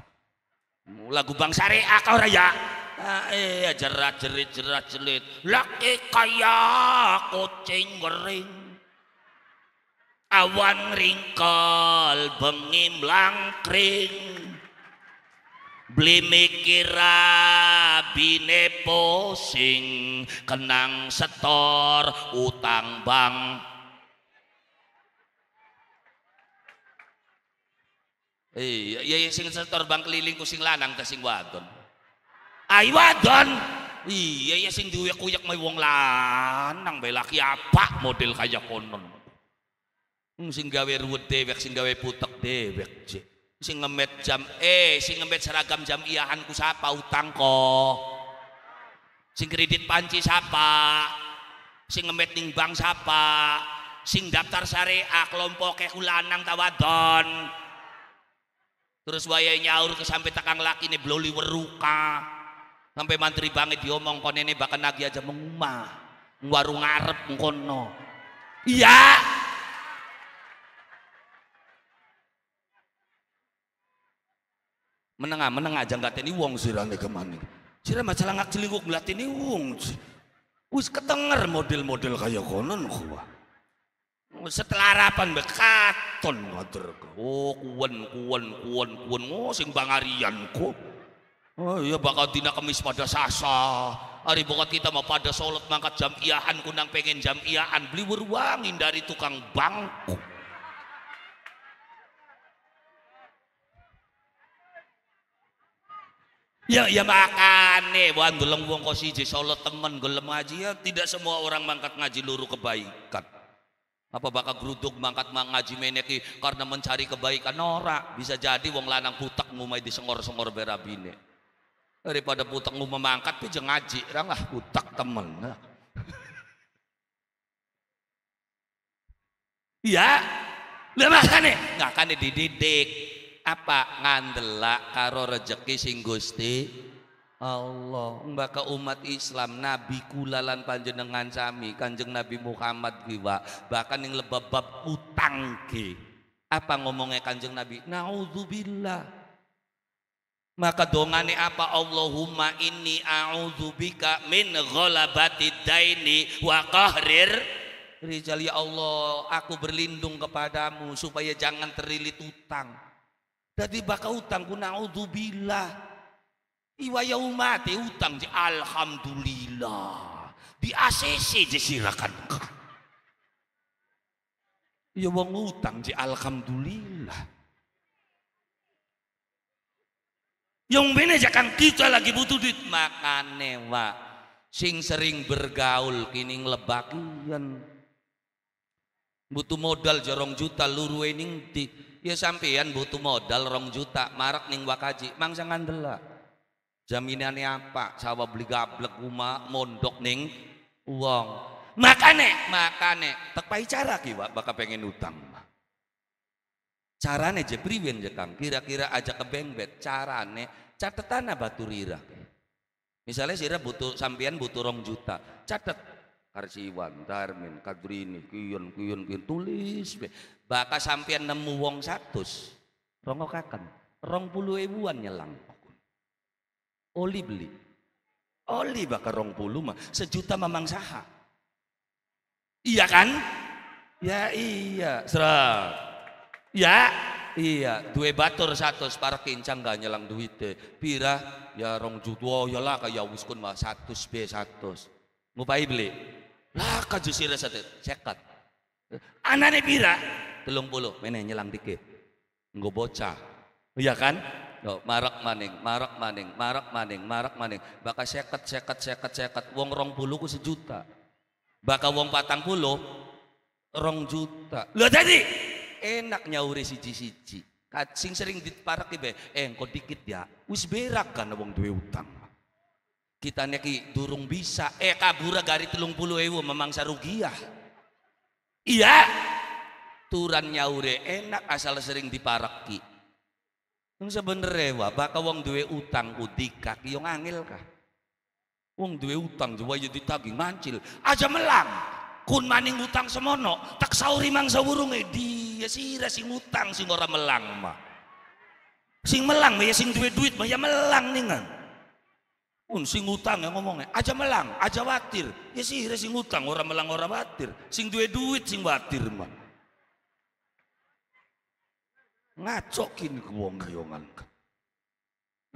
Hmm, lagu Bang Syariah kau raya. Ah, iya jerat jerit jerat jerit. Laki kaya kucing kering. Awan ringkal bengi melangkring. Beli mikir bine posing kenang setor utang bank. Iya, iya, iya sing setor bank keliling kucing lanang tasing wadon ayo wadon. Iya ya sing duwe kuyak mai wong lanang bae laki apa model kaya konon. Sing gawe ruwet dewek, sing gawe putek dewek je. Sing ngemet jam eh sing ngemet seragam jam iya ku sapa utang ko. Sing kredit panci sapa? Sing ngemet ning bank sapa? Sing daftar syariah kelompok keku lanang tawadon. Terus waya nyaur kesampe takang laki ini beloli weruka sampai mantri banget diomong kon ini bahkan lagi aja mengumah warung ngarep kono iya menengah menengah aja nggak tni wong sirane kemana sirah masalah nggak nggak ngeliat ini sih wis ketenger model-model kayak konon kuah setelah harapan bekaton ngatur oh kuan kuan kuan kuan ngosing oh, bangarian kok Oh iya bakal dina kemis pada sasa. Hari buka kita mau pada sholat mangkat jam iahan kunang pengen jam iahan beli beruangin dari tukang bangku. Ya ya makane wan gue buang kok siji sholat temen gue ngaji ya tidak semua orang mangkat ngaji luru kebaikan. Apa bakal geruduk mangkat ngaji meneki karena mencari kebaikan orang. bisa jadi wong lanang putak ngumai di sengor-sengor berabine daripada butak mau memangkat pi jeung ngaji orang lah butak temen iya iya lemah kan nih nggak kan dididik apa ngandela karo rejeki sing gusti Allah mbak ke umat Islam Nabi kulalan panjenengan sami kanjeng Nabi Muhammad kiwa bahkan yang lebab utang ki apa ngomongnya kanjeng Nabi naudzubillah maka dongane apa Allahumma inni a'udzubika min ghalabati daini wa qahrir Rijal ya Allah, aku berlindung kepadamu supaya jangan terlilit utang. Jadi bakal utang ku naudzubillah. Iwa yaumati utang je alhamdulillah. Di ACC je silakan. Ya wong utang je alhamdulillah. Yang manajakan kita lagi butuh duit makane wak sing sering bergaul kini ngelebak butuh modal jorong juta luru ini di ya sampeyan butuh modal rong juta marak ning wakaji mangsa ngandela jaminannya apa sawa beli gablek rumah mondok ning uang makane makane tak cara kiwa bakal pengen utang carane je priwin je kang kira-kira aja ke bengbet carane catetan batu rira misalnya sira butuh sampean butuh rong juta catet karsiwan darmin kadrini kuyun, kuyun, kuyun, tulis be baka sampean nemu wong satu, rongo kaken rong puluh ewan nyelang oli beli oli baka rong puluh mah sejuta mamang saha iya kan ya iya serah Ya, iya, dua batur satu para kincang gak nyelang duit deh. Pira ya rong juta ya lah kayak ya wis kun mah 100 satu. 100. Ngupai beli. Lah ka jusire satu cekat. Anane pira? 30 meneh nyelang dikit. Nggo bocah. Iya kan? No, marak maning, marak maning, marak maning, marak maning. Bakal seket, seket, seket, seket. Wong rong puluh ku sejuta. Bakal wong patang puluh, rong juta. Lo jadi, enak nyauri siji-siji kacing sering diparak ibe eh engko dikit ya wis berak kan wong duwe utang kita neki durung bisa eh kabura gari telung puluh ewu memangsa ya. iya turan nyaure enak asal sering diparaki yang sebenernya wa baka wong duwe utang udikak yang angil kah wong duwe utang juga jadi tagih mancil aja melang kun maning utang semono tak sauri mangsa wurung edih ya sira sing utang sing ora melang mah. Sing melang mah ya sing duwe duit mah ya melang kan Pun sing utang ya ngomongnya, aja melang, aja watir. Ya sira sing utang ora melang ora watir. Sing duwe duit sing watir mah. Ngacokin wong kayongan.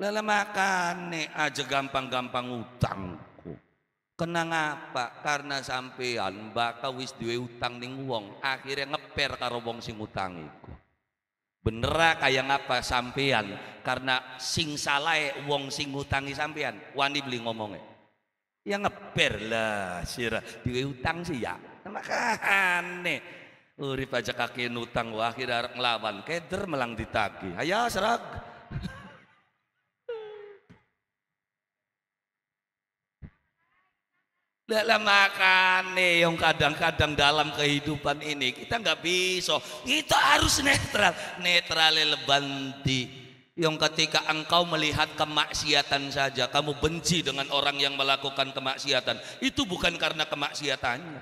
Lah makane aja gampang-gampang utang. Kena ngapa? Karena sampean bakal wis duwe utang ning wong, akhirnya ngeper karo wong sing utang iku. Benera kaya ngapa sampean? Karena sing salah e wong sing utangi sampean, wani beli ngomongnya. Ya ngeper lah sira duwe utang sih ya. Makane urip aja kakek nutang wah akhirnya ngelawan keder melang ditagi. Ayo serak. Dalam makan yang kadang-kadang dalam kehidupan ini kita nggak bisa. Kita harus netral. Netral lebanti. Yang ketika engkau melihat kemaksiatan saja, kamu benci dengan orang yang melakukan kemaksiatan. Itu bukan karena kemaksiatannya.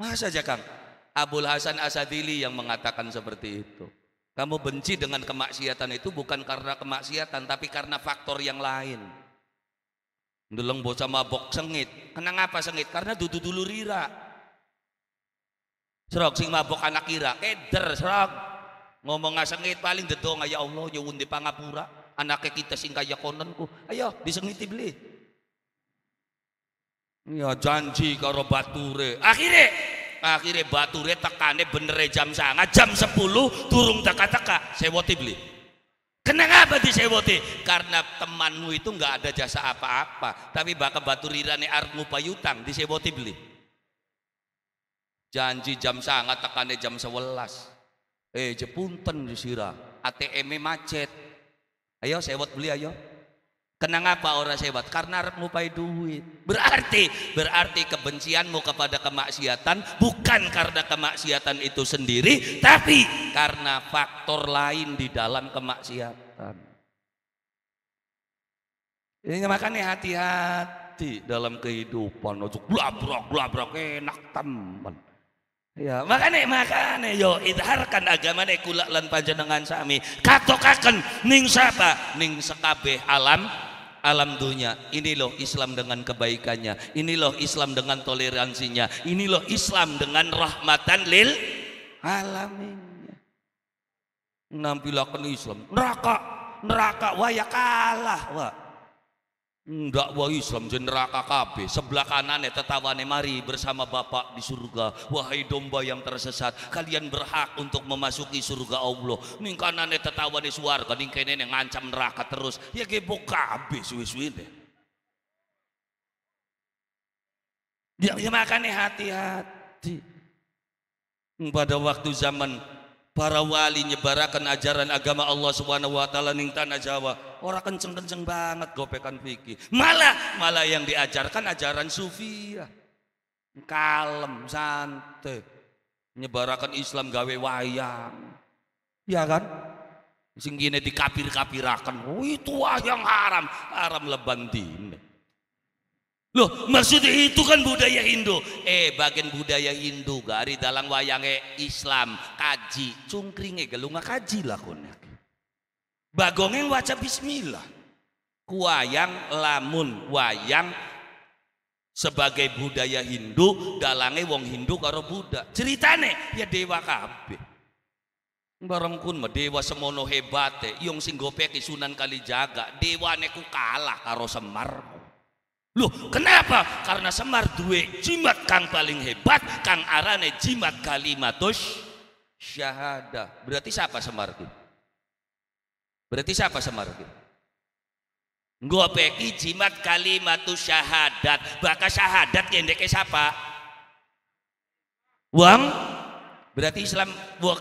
Masa aja Kang? Abul Hasan Asadili yang mengatakan seperti itu. Kamu benci dengan kemaksiatan itu bukan karena kemaksiatan, tapi karena faktor yang lain. Ndeleng bocah mabok sengit. Kenapa sengit? Karena dudu dulu rira. Serok sing mabok anak kira keder serok. Ngomong sengit paling dedong ya Allah nyuwun ya di pangapura. Anaknya kita sing kaya konenku. Ayo disengit beli. Ya janji karo bature. Akhirnya akhirnya bature tekane bener jam sangat jam sepuluh turung teka-teka sewoti beli. Kenapa di Karena temanmu itu nggak ada jasa apa-apa, tapi bakal batu rirane arep payutang di beli. Janji jam sangat tekane jam sewelas. Eh jepunten di sirah, ATM macet. Ayo sewot beli ayo. Kenang apa orang sebat? Karena arep ngupai duit. Berarti berarti kebencianmu kepada kemaksiatan bukan karena kemaksiatan itu sendiri, tapi karena faktor lain di dalam kemaksiatan. Ini makanya hati-hati dalam kehidupan. Ojo blabrak blabrak enak teman. Ya, makanya, makane yo idharkan agamane kulak lan panjenengan sami. Katokaken ning sapa? Ning sekabeh alam alam dunia. Ini loh Islam dengan kebaikannya. Ini loh Islam dengan toleransinya. Ini loh Islam dengan rahmatan lil alaminnya. Nampilakan Islam. Neraka, neraka, wah ya kalah, wah. Ndak wah Islam jen neraka kabeh. Sebelah kanannya tetawane mari bersama Bapak di surga. Wahai domba yang tersesat, kalian berhak untuk memasuki surga Allah. Ning kanannya tetawane surga, ning kene ngancam neraka terus. Ya gebok kabe suwe-suwene. Ya, ya makanya hati-hati. Pada waktu zaman para wali nyebarakan ajaran agama Allah Subhanahu wa taala ning tanah Jawa. orang kenceng-kenceng banget gopekan fikih. Malah malah yang diajarkan ajaran sufi ya. Kalem, santai. Nyebarakan Islam gawe wayang. Ya kan? Sing kene dikapir kapirakan Oh, itu wayang haram, haram lebandin. Loh, maksudnya itu kan budaya Hindu. Eh, bagian budaya Hindu, gari dalang wayange Islam, kaji, cungkringnya gelunga kaji lah konek. Bagongnya waca bismillah. Kuayang lamun wayang sebagai budaya Hindu, dalangnya wong Hindu karo Buddha. Ceritane ya dewa kabeh. Barang kun mah dewa semono hebate, yang singgopeki sunan Sunan Kalijaga, dewa ku kalah karo Semar. Loh, kenapa? Karena Semar duwe jimat kang paling hebat, kang arane jimat kalimatus syahada. Berarti siapa Semar itu? Berarti siapa Semar itu? Ngopeki jimat kalimatus syahadat. Bahkan syahadat yang siapa? Wang? Berarti Islam,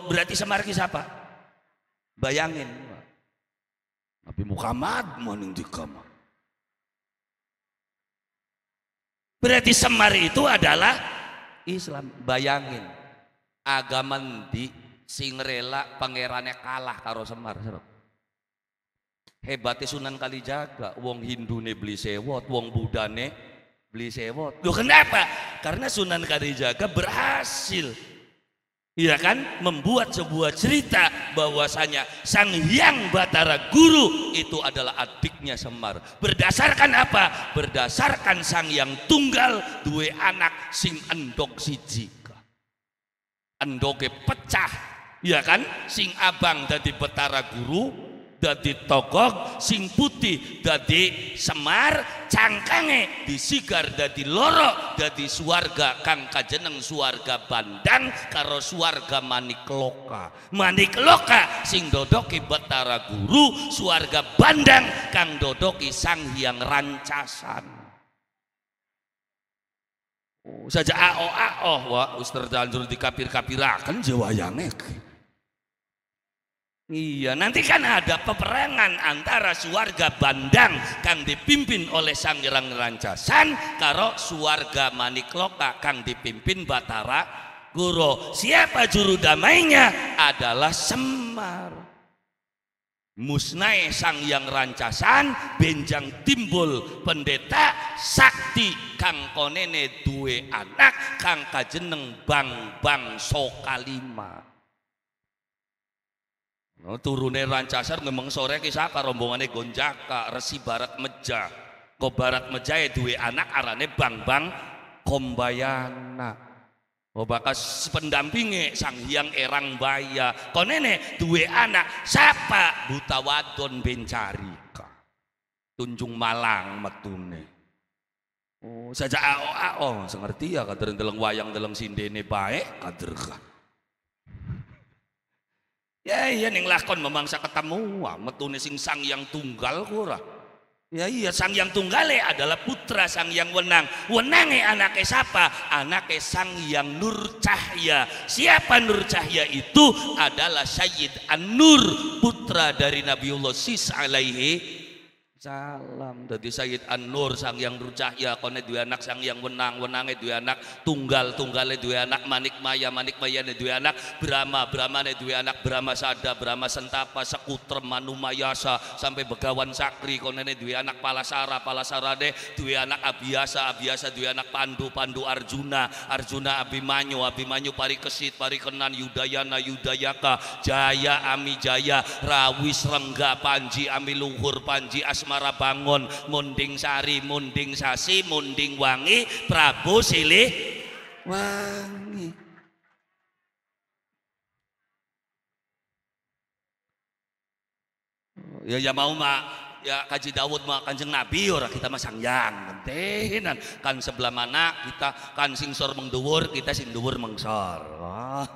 berarti Semar itu siapa? Bayangin. tapi Muhammad maning dikamah. Berarti semar itu adalah Islam. Bayangin agama di sing rela pangerannya kalah karo semar. Hebatnya Sunan Kalijaga, wong Hindu nih beli sewot, wong Buddha nih beli sewot. Loh kenapa? Karena Sunan Kalijaga berhasil ya kan membuat sebuah cerita bahwasanya sang hyang batara guru itu adalah adiknya semar berdasarkan apa berdasarkan sang Hyang tunggal dua anak sing endok siji endoke pecah ya kan sing abang dari batara guru dadi tokok sing putih dadi semar cangkange disigar dadi loro dadi suarga kang kajeneng suarga bandang karo suarga manikloka manikloka sing dodoki betara guru suarga bandang kang dodoki sang hyang rancasan oh, saja ao ao wa ustaz terlanjur dikapir-kapirakan jewayange Iya, nanti kan ada peperangan antara suarga Bandang kang dipimpin oleh Sangirang Rancasan karo suarga Manikloka kang dipimpin Batara guru Siapa juru damainya? Adalah Semar. Musnai Sang Yang Rancasan, Benjang Timbul Pendeta, Sakti Kang Konene duwe anak, Kang Kajeneng Bang Bang Sokalima. Oh, turune Rancasar ngemeng sore kisah rombongane Gonjaka, Resi Barat Meja. Ko Barat Meja ya duwe anak arane Bang Bang Kombayana. Oh bakas pendampinge Sang Hyang Erang Baya. Konene nenek duwe anak siapa? Buta Wadon Bencarika. Tunjung Malang metune. Oh, saja ao oh, ao, oh, sengerti ya kader dalam wayang dalam sindene baik kader Ya iya ning lakon memangsa ketemu, metune sing sang yang tunggal kura. Ya iya sang yang tunggal adalah putra sang yang wenang. Wenange anake siapa? Anake sang yang Nur Cahya. Siapa Nur Cahya itu? Adalah Sayyid An-Nur, putra dari Nabiullah Sis alaihi salam dadi Sayyid An-Nur sang yang Rucahya kone dua anak sang yang wenang wenange dua anak tunggal tunggale dua anak manik maya manik maya dua anak Brahma Brahmane dua anak Brahma Sada Brahma Sentapa sekuter Manumayasa sampai Begawan Sakri kone dua anak Palasara palasara deh dua anak Abiasa Abiasa dua anak Pandu Pandu Arjuna Arjuna Abimanyu Abimanyu Parikesit Parikenan Yudayana Yudayaka Jaya Ami Jaya Rawis Rengga Panji Ami Luhur Panji Asma bangun Munding Sari Munding Sasi Munding Wangi Prabu Silih Wangi oh, ya ya mau mak ya kaji Dawud mah kanjeng Nabi orang kita mah sangyang pentingan kan sebelah mana kita kan sing sor mengduwur kita sing duwur mengsor wah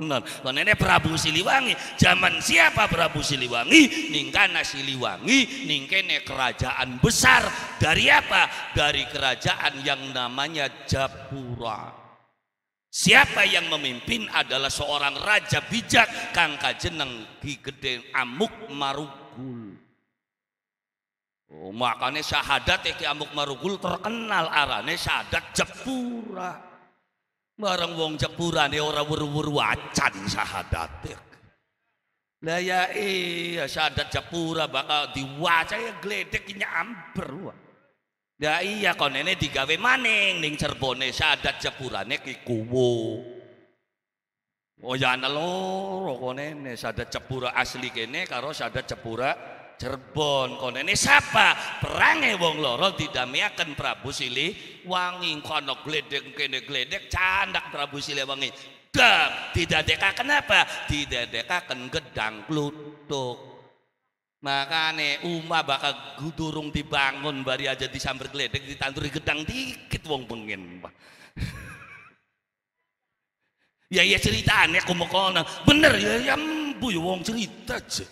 nene Prabu Siliwangi zaman siapa Prabu Siliwangi ningkana Siliwangi ningkene kerajaan besar dari apa dari kerajaan yang namanya Japura Siapa yang memimpin adalah seorang raja bijak kang kajeneng ki gede amuk marugul. Oh, makanya syahadat ya amuk marugul terkenal arane syahadat jepura. Bareng wong jepura nih orang buru-buru wacan syahadat. Nah ya iya syahadat jepura bakal diwaca ya gledek ya nyamber wah. Ya iya ini digawe maning ning cerbone syahadat Jepura nih kikubu. Oh ya ana loro ini syahadat jepura asli kene karo syahadat jepura Cirebon ini sapa perangnya wong loro tidak didamiaken Prabu Sili wangi kono gledek kene gledek candak Prabu Sili wangi tidak kenapa? Tidak deka ken gedang klutuk makane Uma bakal gudurung dibangun bari aja disamber gledek ditanturi gedang dikit wong pengen ya ya ceritanya aku mau bener ya ya mbu ya wong cerita aja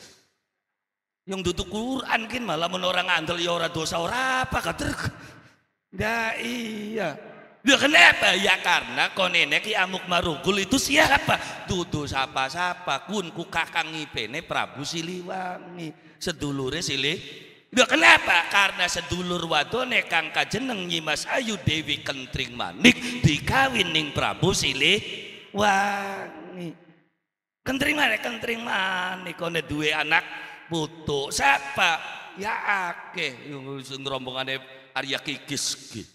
yang duduk Quran kin malah orang andel ya orang dosa orang apa kader ya iya ya kenapa ya karena koneneki ki amuk marugul itu siapa duduk siapa siapa kun ku kakang ipene Prabu Siliwangi sedulure Sili Ya kenapa? Karena sedulur wadone kang kajeneng Nyimas Ayu Dewi Kentring Manik dikawin ning Prabu Siliwangi. Kentring Manik, Kentring Manik kone duwe anak butuh siapa ya akeh sing rombongan Arya Kikis gitu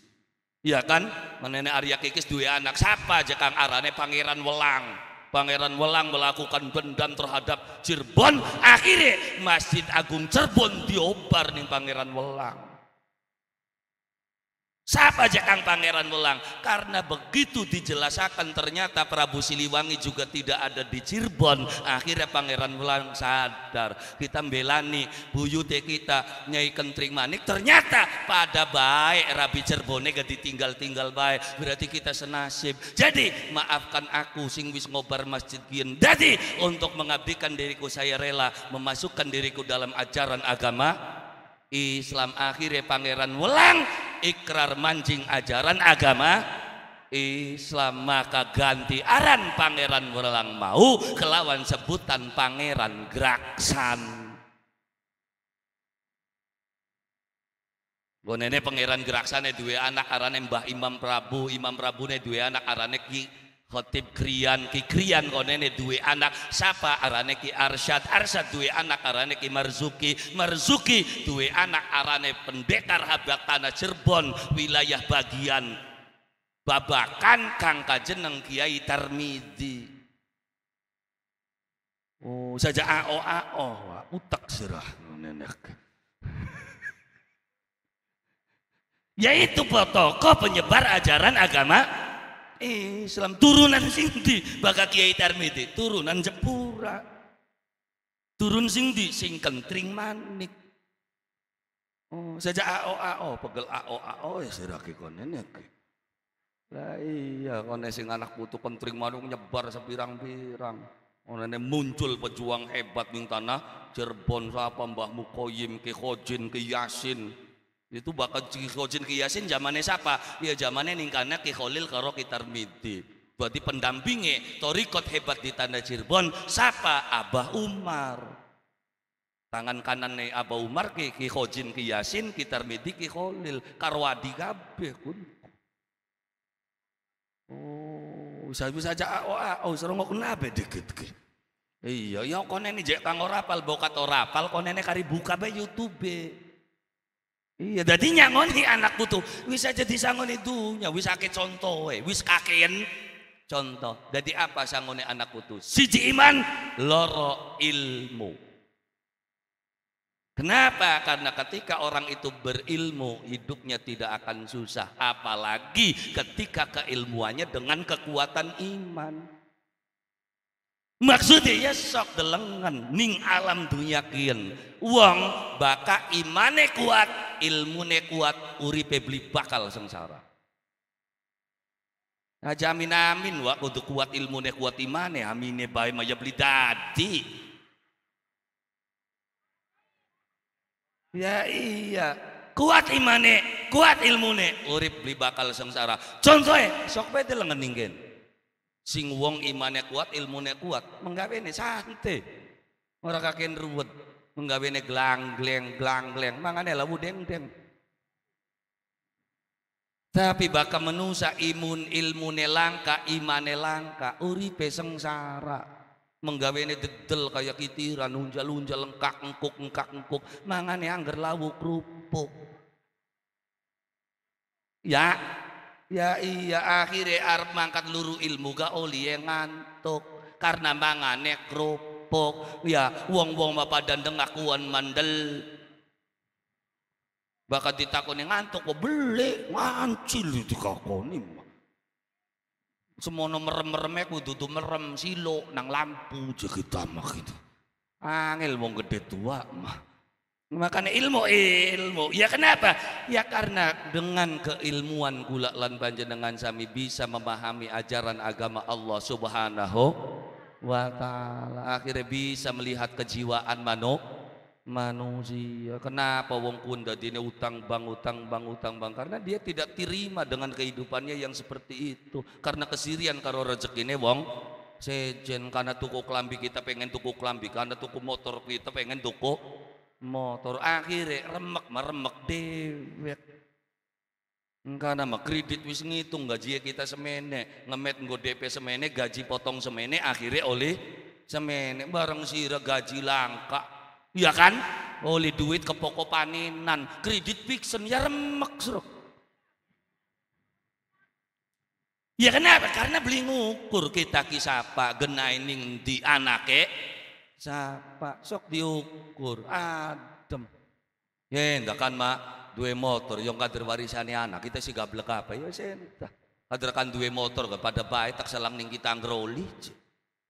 iya kan menene Arya Kikis dua anak siapa aja kang arane pangeran Welang Pangeran Welang melakukan dendam terhadap Cirebon akhirnya Masjid Agung Cirebon diobar nih Pangeran Welang Siapa aja Kang Pangeran Mulang? Karena begitu dijelaskan ternyata Prabu Siliwangi juga tidak ada di Cirebon. Akhirnya Pangeran Mulang sadar. Kita belani buyute kita Nyai Kentring Manik. Ternyata pada baik Rabi Cirebon gak ditinggal-tinggal baik. Berarti kita senasib. Jadi maafkan aku sing wis ngobar masjid gien. Jadi untuk mengabdikan diriku saya rela memasukkan diriku dalam ajaran agama Islam akhirnya Pangeran Wulang ikrar mancing ajaran agama Islam maka ganti aran pangeran berlang mau kelawan sebutan pangeran geraksan nenek pangeran geraksan e dua anak arane Mbah Imam Prabu, Imam Prabu nih dua anak arane Ki khotib krian ki krian konene duwe anak siapa arane ki arsyad arsyad duwe anak arane ki marzuki marzuki duwe anak arane pendekar habak tanah Cirebon wilayah bagian babakan kang kajeneng kiai tarmidi oh saja ao ao utak serah nenek yaitu tokoh penyebar ajaran agama Islam eh, turunan singti bakal Kiai Tarmiti turunan Jepura turun singti sing kentring manik oh sejak AO AO pegel AO AO ya sirake konen ya lah iya konen sing anak putu kentring manung nyebar sepirang-pirang konen muncul pejuang hebat ning tanah Cirebon siapa Mbah Mukoyim ke hojin ke Yasin itu bakal ke Yasin zamannya siapa? Ya zamannya ningkannya Ki Khalil karo Ki Tarmidhi. Berarti pendampingnya Torikot hebat di Tanda Cirebon siapa? Abah Umar. Tangan kanannya Abah Umar Ki, Ki Khojin Ki Yasin, Ki Tarmidhi, Ki Khalil, Karwadi Gabe kun. Oh, bisa bisa aja ah, oh, ah, oh serong kok nabe deket ke? Iya, ya konen nih jek kang ora bokat ora apal konene kari buka be YouTube. Iya, jadi nyangoni anakku tuh wis jadi sangoni dunia, wis kakek contoh we, wis kakean contoh. Jadi apa sangoni anakku tuh? Siji iman, loro ilmu. Kenapa? Karena ketika orang itu berilmu, hidupnya tidak akan susah. Apalagi ketika keilmuannya dengan kekuatan iman maksudnya ya sok delengan ning alam dunia kian uang baka imane kuat ilmune kuat uripe beli bakal sengsara nah jamin amin wa kudu kuat ilmune kuat imane amine bae maja ya, beli dadi ya iya kuat imane kuat ilmune urip beli bakal sengsara contohnya sok pede lengan, ninggen sing wong imane kuat ilmune kuat menggawene santai ora kaken ruwet menggawene glanggleng glanggleng mangane lawu deng-deng tapi bakal menusa imun ilmune langka imane langka uripe sengsara menggawene dedel kayak kitiran nunjal-nunjal lengkak engkuk engkak engkuk mangane angger lawu kerupuk ya Ya iya akhirnya arep mangkat luru ilmu gak oli yang ngantuk karena mangane kerupuk ya wong-wong bapak dandeng kuan mandel bakat ditakoni ngantuk kok beli ngancil ditakoni semua merem meremek kudu tuh merem silo nang lampu tamak itu angel wong gede tua mah Makanya ilmu, ilmu. Ya kenapa? Ya karena dengan keilmuan gula lan panjenengan sami bisa memahami ajaran agama Allah Subhanahu wa taala. Akhirnya bisa melihat kejiwaan manu manusia. Kenapa wong kunda dini utang bang utang bang utang bang karena dia tidak terima dengan kehidupannya yang seperti itu. Karena kesirian karo ini wong sejen karena tuku kelambi kita pengen tuku kelambi karena tuku motor kita pengen tuku motor akhirnya remek meremek dewek Enggak nama kredit wis ngitung gaji kita semene ngemet nggo DP semene gaji potong semene akhirnya oleh semene bareng sira gaji langka ya kan oleh duit ke pokok panenan kredit fiction ya remek suruh ya kenapa karena beli ngukur kita kisah apa ning di anake Sapa sok diukur adem. Ya, ya enggak kan mak dua motor yang kader warisane anak kita sih gablek apa ya senta. Kader kan dua motor gak pada baik tak selang ning kita ngroli.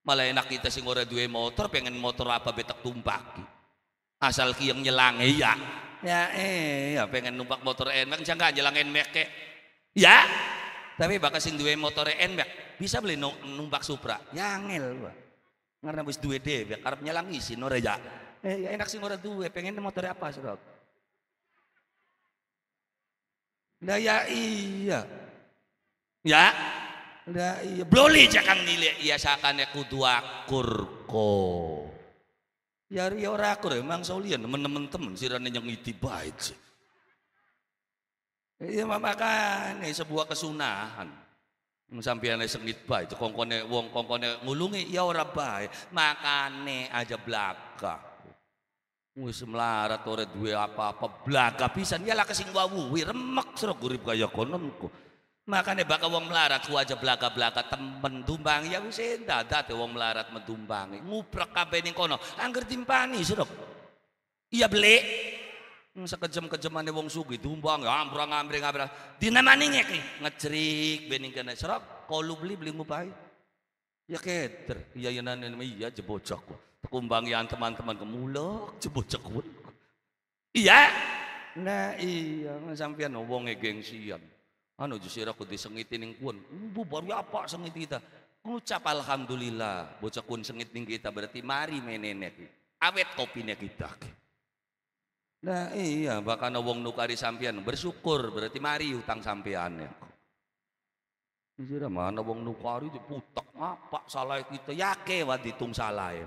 Malah enak kita sih ngore dua motor pengen motor apa betak tumpaki. Asal yang nyelang iya. ya. Ya eh ya pengen numpak motor enak jangan aja langen enak Ya. Tapi bakal sing dua motor enak bisa beli numpak Supra. Ya ngel, karena wis duwe dhewe, arep nyelang isi no ya. Eh, ya enak sih ora duwe, pengen motor apa, Saudara? Nah ya iya. Ya. nah iya. Bloli cakang nilai iya seakan aku dua kurko. Ya ria ora akur emang ya, saulian temen-temen temen Rani yang baik sih. Iya makanya sebuah kesunahan. Sampai sengit ba, itu kongkone wong kongkone ngulungi ya ora bae, makane aja blaka. Wis melarat ora duwe apa-apa blaka pisan ya kesing wawuwi remek sira gurip kaya konon ku. Makane bakal wong melarat ku aja blaka-blaka temen tumbangi ya wis endah wong melarat mentumbangi. Nguprek kabeh ning kono, angger timpani sira. Iya beli. Hmm. sakejem-kejeman wong sugih dumbang ya, ambrang ambring ambrang dinamani ngeki ya, ngecerik bening kena serak kalu beli beli ngupai ya keder ya yenan iya, iya, iya jebojak kumbang tekumbang yang teman-teman kemulok jebocok iya nah iya sampean oh, wong gengsian anu jusira aku disengiti ning kuon bu baru apa sengit kita ngucap alhamdulillah bocah kun sengit ning kita berarti mari menenek awet kopinya kita Nah iya, bahkan wong nukari sampean bersyukur berarti mari hutang sampean ya. Jadi mana wong nukari itu putak apa salah kita yake ditung salah ya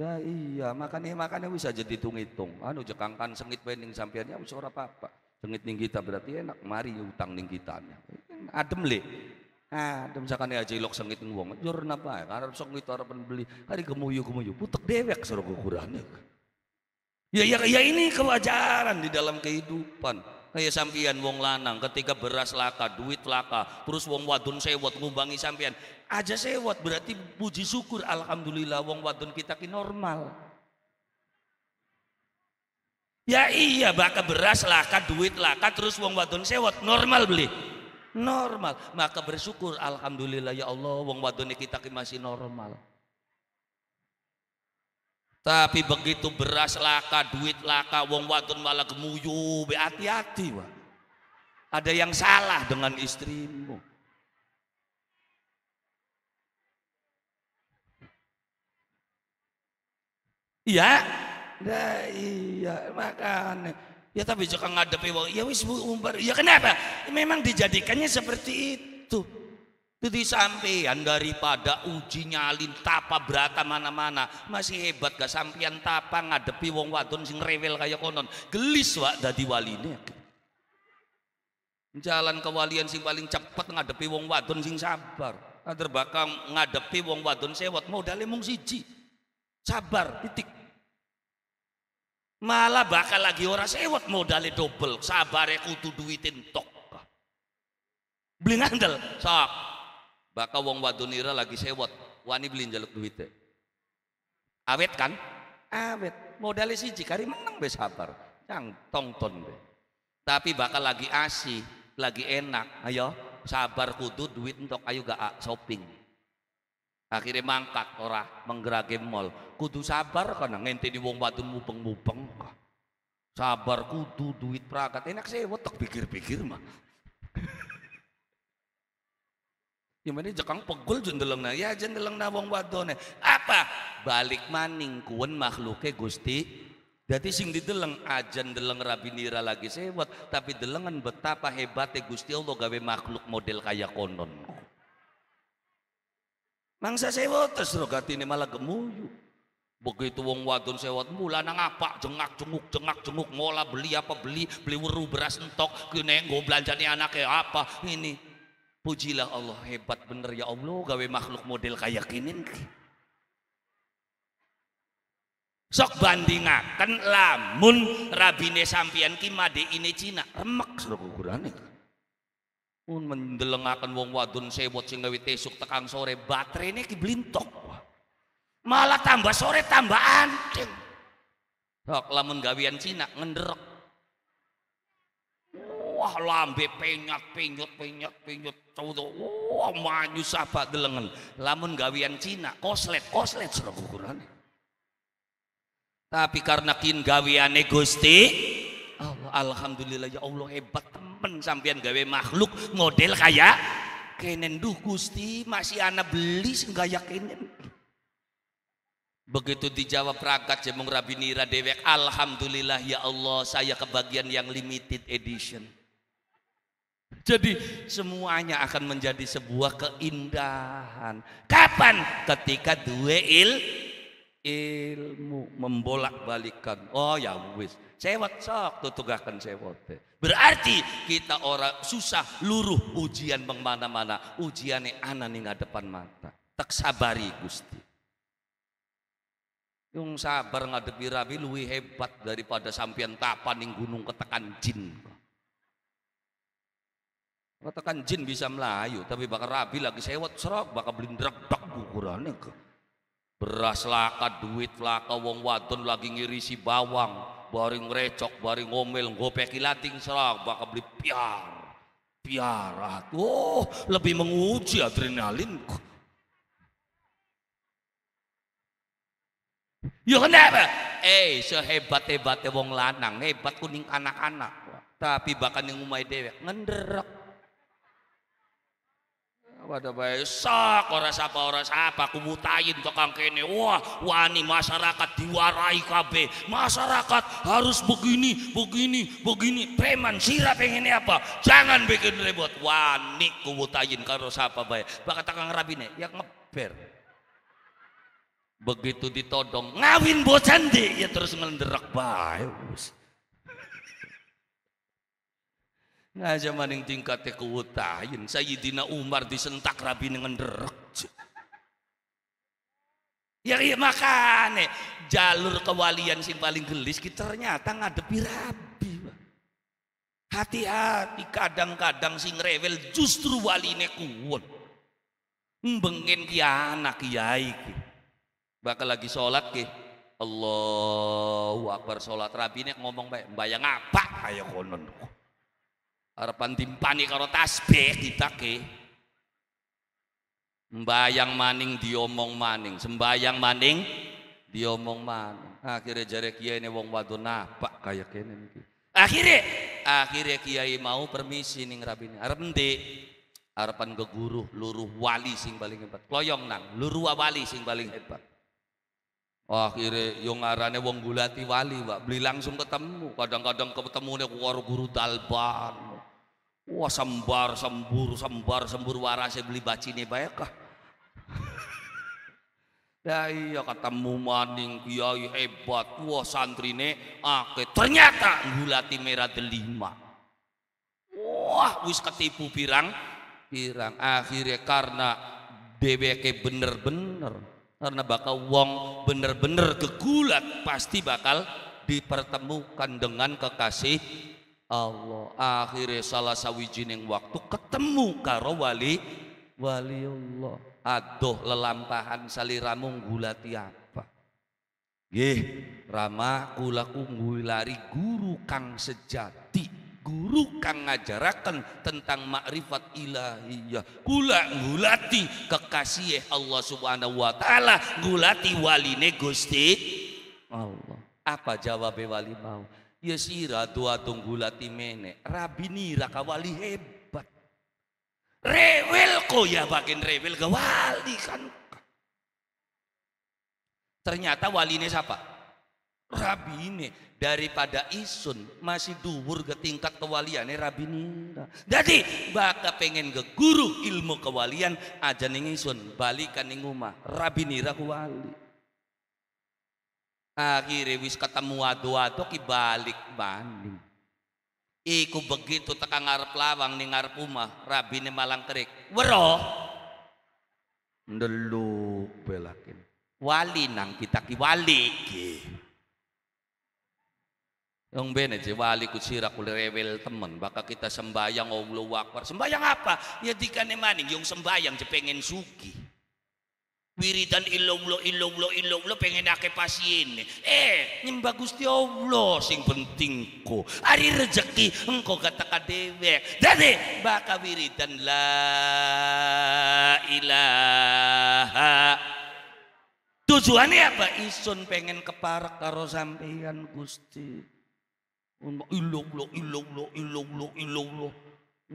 Nah iya, makanya makanya bisa jadi hitung-hitung. Anu jekangkan sengit pening sampean ya ora apa-apa. Sengit ning kita berarti enak mari hutang ning kita. Ya. Adem le. Ah, adem sakane aja ilok sengit wong. Jur napa? Karep ya, sengit orang arep beli. Hari kemuyu-kemuyu putek dewek suruh Ya. Ya, ya, ya ini kewajaran di dalam kehidupan. Ya sampian wong lanang ketika beras laka, duit laka, terus wong wadun sewot ngumbangi sampian. Aja sewot berarti puji syukur alhamdulillah wong wadun kita ki normal. Ya iya bakal beras laka, duit laka, terus wong wadun sewot normal beli. Normal. Maka bersyukur alhamdulillah ya Allah wong wadun kita ki masih normal. Tapi begitu beras laka, duit laka, wong wadon malah gemuyu, be hati-hati, Pak. Ada yang salah dengan istrimu. Iya. Nah, iya, makanya. Ya tapi jangan ngadepi wong. Ya wis umbar. Ya kenapa? Memang dijadikannya seperti itu. Jadi sampean daripada uji nyalin tapa berata mana-mana masih hebat gak sampean tapa ngadepi wong wadon sing rewel kayak konon gelis wak dadi waline jalan kewalian sing paling cepet ngadepi wong wadon sing sabar ada bakal ngadepi wong wadon sewot modal mung siji sabar titik malah bakal lagi ora sewot modalnya double sabare kutu duitin tok beli ngandel sok Baka wong wadonira lagi sewot, wani beli jaluk duitnya. Awet kan? Awet. Modalnya siji kari menang be sabar. Cang tongton be. Tapi bakal lagi asi, lagi enak. Ayo sabar kudu duit untuk ayo gak shopping. Akhirnya mangkat orang menggerakin mall. Kudu sabar karena di wong wadon mubeng-mubeng. Sabar kudu duit perakat enak sewot tak pikir-pikir mah. Gimana mana jekang pegul jendelengna, ya na wong wadone. Apa? Balik maning kuen makhluke Gusti. jadi sing dideleng aja ah, deleng rabi nira lagi sewot tapi delengan betapa hebatnya Gusti Allah gawe makhluk model kaya konon. Mangsa sewot terus ini malah gemuyu. Begitu wong wadon sewot mula nang apa jengak jenguk jengak jenguk ngolah beli apa beli beli wuru beras entok kene nggo belanjane anake apa ini Pujilah Allah, hebat bener ya Allah, gawe makhluk model kayak gini. Sok kan lamun rabine sampian ki made ini Cina, remek sudah ukurane. Mun mendelengakan wong Wadun sebot sing gawe tesuk tekang sore, baterene ki blintok. Malah tambah sore tambah anting. Sok lamun gawean Cina ngenderek wah lambe penyat penyut penyat penyut cowok wah maju sahabat delengen lamun gawian Cina koslet koslet serem ukuran tapi karena kin gawian Gusti Allah alhamdulillah ya Allah hebat temen sampean gawe makhluk model kaya, kenen duh Gusti masih anak beli senggaya kenen Begitu dijawab perangkat jemung Rabinira dewek. Alhamdulillah ya Allah saya kebagian yang limited edition. Jadi semuanya akan menjadi sebuah keindahan. Kapan? Ketika dua il ilmu membolak balikan. Oh ya wis, sewot sok tutugakan sewot. Berarti kita orang susah luruh ujian mengmana mana-mana. Ujiannya anak nih depan mata. Tak sabari gusti. Yang sabar ngadepi rabi lebih hebat daripada sampian tapan ning gunung ketekan jin. Katakan jin bisa melayu, tapi bakal rabi lagi sewot serok, bakal belindrak dak gugurannya ke. Beras laka, duit laka, wong wadon lagi ngirisi bawang, baring recok, baring ngomel, ngopeki lating serok, bakal beli piar. piar. oh lebih menguji adrenalin. Ya kenapa? Eh sehebat-hebatnya wong lanang, hebat kuning anak-anak. Tapi bahkan yang umai dewek, ngenderek pada baik sok orang siapa ora sapa kumutayin tukang kene wah wani masyarakat diwarai KB, masyarakat harus begini begini begini preman sirap pengen apa jangan bikin repot wani mutain karo siapa baik bakal tukang rabine ya ngeber begitu ditodong ngawin bocan deh ya terus ngelenderek baik. Ngaja maning tingkatnya kewutahin. Sayyidina Umar disentak rabi dengan derek. Ya iya makane jalur kewalian sing paling gelis kita ternyata ngadepi rabi. Hati-hati kadang-kadang sing rewel justru waline kuwon. mbengen ki anak kiai ki. Bakal lagi sholat ki. Allahu akbar sholat rabi ini ngomong bayang apa ayo konon harapan timpani karo tasbih ke, mbayang maning diomong maning sembayang maning diomong maning akhirnya jare kiai ini wong wadon napak kaya kene niki akhirnya akhirnya kiai mau permisi ning rabine arep endi harapan guru luruh wali sing paling hebat kloyong nang luruh wali sing paling hebat akhirnya yang arane wong gulati wali pak beli langsung ketemu kadang-kadang ketemu nih guru dalban Wah sembar sembur sembar sembur waras, saya beli bacine baik kah? Dah ya iya ketemu maning kiai hebat. Wah santrine ake ternyata gulati merah delima. Wah wis ketipu pirang pirang akhirnya karena DBK bener-bener karena bakal wong bener-bener kegulat pasti bakal dipertemukan dengan kekasih Allah akhirnya salah sawijining waktu ketemu karo wali wali Allah. Aduh lelampahan saliramu gulati apa nggih ramah kula lari guru kang sejati guru kang ngajarakan tentang makrifat ilahiyah kula gulati kekasih Allah subhanahu wa ta'ala gulati wali gusti Allah apa jawab wali mau Ya sira tua tunggulati rabi Rabini kawali hebat. Rewel ko ya bakin rewel ke kan. Ternyata wali ini siapa? ini daripada isun masih duhur ke tingkat kewaliannya rabini. Jadi baka pengen ke guru ilmu kewalian aja ning isun balikan ning rumah rabini raku wali. Akhirnya wis ketemu adu adu kibalik balik. Iku begitu teka ngarep lawang ning ngarep rabi rabine malang kerik. Weroh! Ndelu belakin. Wali nang kita ki wali ki. Yang bene je wali ku sirak ku rewel temen, baka kita sembahyang Allah wakbar. sembahyang apa? Ya dikane maning yang sembahyang je pengen sugi wiridan illallah illallah illallah pengen ake pasien eh nyembah Gusti Allah sing penting ko ari rezeki engko kata dewe jadi baka wiridan la ilaha tujuannya apa isun pengen keparak karo sampeyan Gusti illallah illallah illallah illallah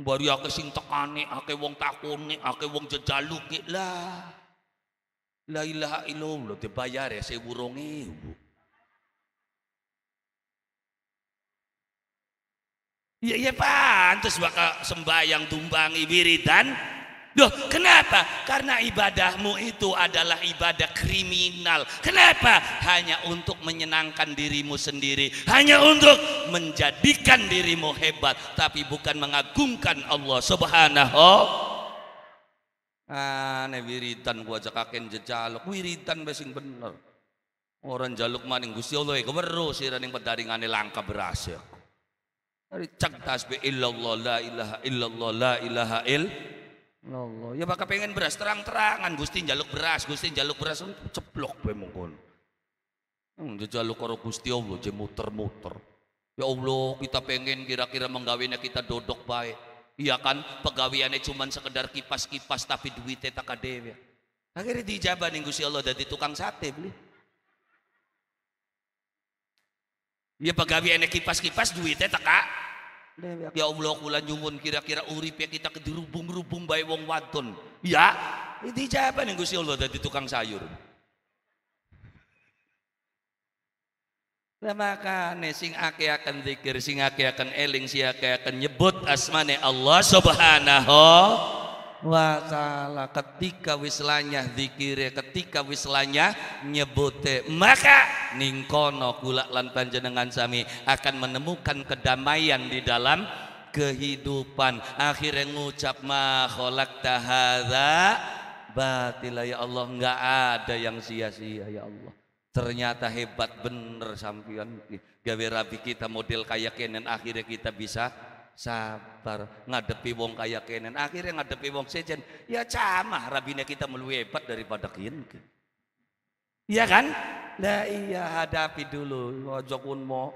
bari ake sing tekane ake wong takone ake wong jejaluke lah La ilaha illallah dibayar ya saya burungi ibu. Iya iya pantas bakal sembahyang tumbang dan Duh, kenapa? Karena ibadahmu itu adalah ibadah kriminal. Kenapa? Hanya untuk menyenangkan dirimu sendiri, hanya untuk menjadikan dirimu hebat, tapi bukan mengagungkan Allah Subhanahu Ane ah, wiridan gua ajakaken jejaluk, wiridan besing bener. Orang jaluk maning Gusti Allah iku weruh siraning ane langka beras ya. Dari cak tasbih illallah la ilaha illallah la ilaha il Allah. Ya bakal pengen beras terang-terangan Gusti jaluk beras, Gusti jaluk beras ceplok be mungkin Hmm, jejaluk karo Gusti Allah jemuter muter-muter. Ya Allah, kita pengen kira-kira menggawinya kita dodok baik. Iya kan pegawaiannya cuma sekedar kipas-kipas tapi duitnya tak ya. Akhirnya dijabah nih Gusti Allah dari tukang sate beli. Iya pegawaiannya kipas-kipas duitnya tak Ya Allah kula nyuwun kira-kira urip ya kita dirubung rubung bayi wong wadon. Iya, dijabah nih Gusti Allah dari tukang sayur. Makane sing akeh akan zikir, sing akeh akan eling, sing akeh akan nyebut asmane Allah Subhanahu wa taala ketika wislanya zikire ketika wislanya nyebute maka ningkono kula lan panjenengan sami akan menemukan kedamaian di dalam kehidupan akhirnya ngucap ma kholak tahadha batila ya Allah nggak ada yang sia-sia ya Allah Ternyata hebat bener sampean gawe rabi kita model kayak kenen akhirnya kita bisa sabar ngadepi wong kayak kenen akhirnya ngadepi wong sejen ya camah rabine kita melu hebat daripada kien iya kan lah iya hadapi dulu ojo kun mau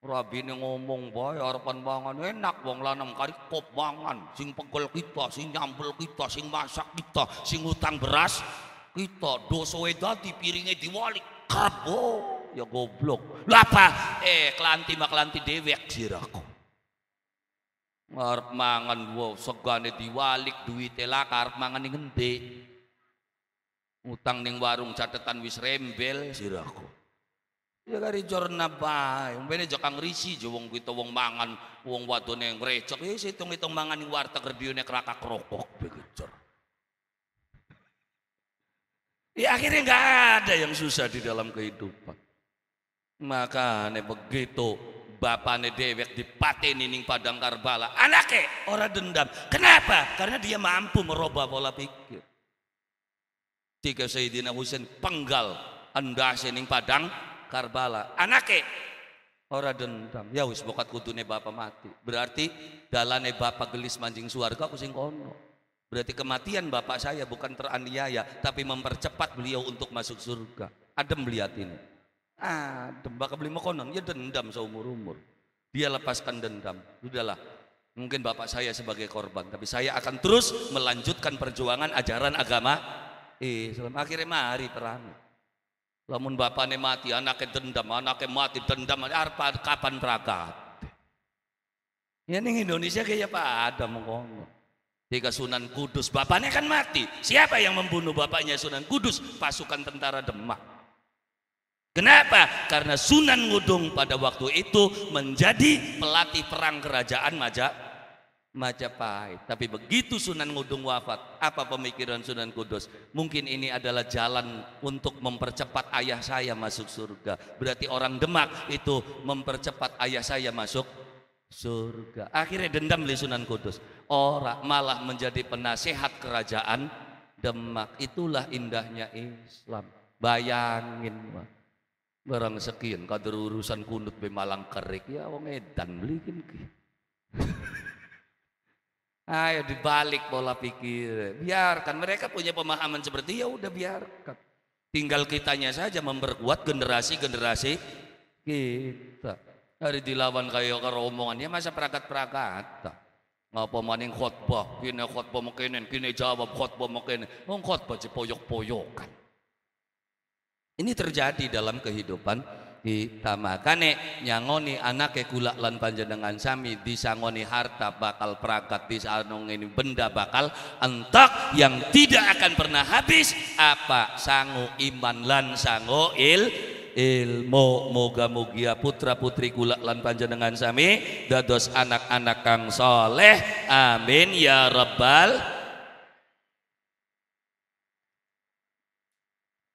rabine ngomong boy harapan bangan enak wong lanang kari kop bangan sing pegel kita sing nyambel kita sing masak kita sing utang beras kita dosa wedati piringnya diwalik cakep. ya goblok. lu apa? Eh, kelanti mah kelanti dewek siraku. Ngarep mangan wow, segane diwalik duwite lakar mangan ning ngendi. Utang ning warung catatan wis rembel siraku. Ya kari jorna bae, mbene jo kang risi jo wong kuwi wong mangan, wong wadone ngrecek, ya hitung-hitung mangan ning warteg rebiune kerakak rokok Ya akhirnya nggak ada yang susah di dalam kehidupan. Makanya begitu bapaknya dewek dipateni ning padang Karbala. Anaknya orang dendam. Kenapa? Karena dia mampu merubah pola pikir. Tiga Sayyidina Husain penggal anda sening padang Karbala. Anaknya orang dendam. Ya wis bokat kudune bapak mati. Berarti dalane bapak gelis mancing suarga aku sing kono. Berarti kematian bapak saya bukan teraniaya, tapi mempercepat beliau untuk masuk surga. Adem melihat ini. ah bakal beli makanan ya dendam seumur-umur. Dia lepaskan dendam. Sudahlah, mungkin bapak saya sebagai korban, tapi saya akan terus melanjutkan perjuangan ajaran agama eh selama Akhirnya mari perang. Lamun bapaknya mati, anaknya dendam, anaknya mati, dendam, arpa, kapan terakat? Ya ini Indonesia kayak Pak Adam ngomong. Tiga Sunan Kudus, bapaknya kan mati. Siapa yang membunuh bapaknya Sunan Kudus? Pasukan tentara Demak. Kenapa? Karena Sunan Ngudung pada waktu itu menjadi pelatih perang kerajaan Majapahit. Tapi begitu Sunan Ngudung wafat, apa pemikiran Sunan Kudus? Mungkin ini adalah jalan untuk mempercepat ayah saya masuk surga. Berarti orang Demak itu mempercepat ayah saya masuk surga. Akhirnya dendam li Sunan Kudus. Orang malah menjadi penasehat kerajaan Demak. Itulah indahnya Islam. Bayangin mah. Barang sekian kader urusan kunut be malang kerik ya wong edan beliin ki. Ayo dibalik bola pikir. Biarkan mereka punya pemahaman seperti ya udah biarkan. Tinggal kitanya saja memperkuat generasi-generasi kita. Hari dilawan kayo karo omongan ya masa perakat-perakat. Ngapa maning khotbah, kini khotbah mungkinin, kini jawab khotbah mungkinin. Wong khotbah poyok-poyokan. Ini terjadi dalam kehidupan kita makane nyangoni anake kula lan panjenengan sami disangoni harta bakal disanong ini benda bakal entak yang tidak akan pernah habis apa sangu iman lan sangu il ilmu moga mugia putra putri kula lan panjenengan sami dados anak-anak kang soleh amin ya rabbal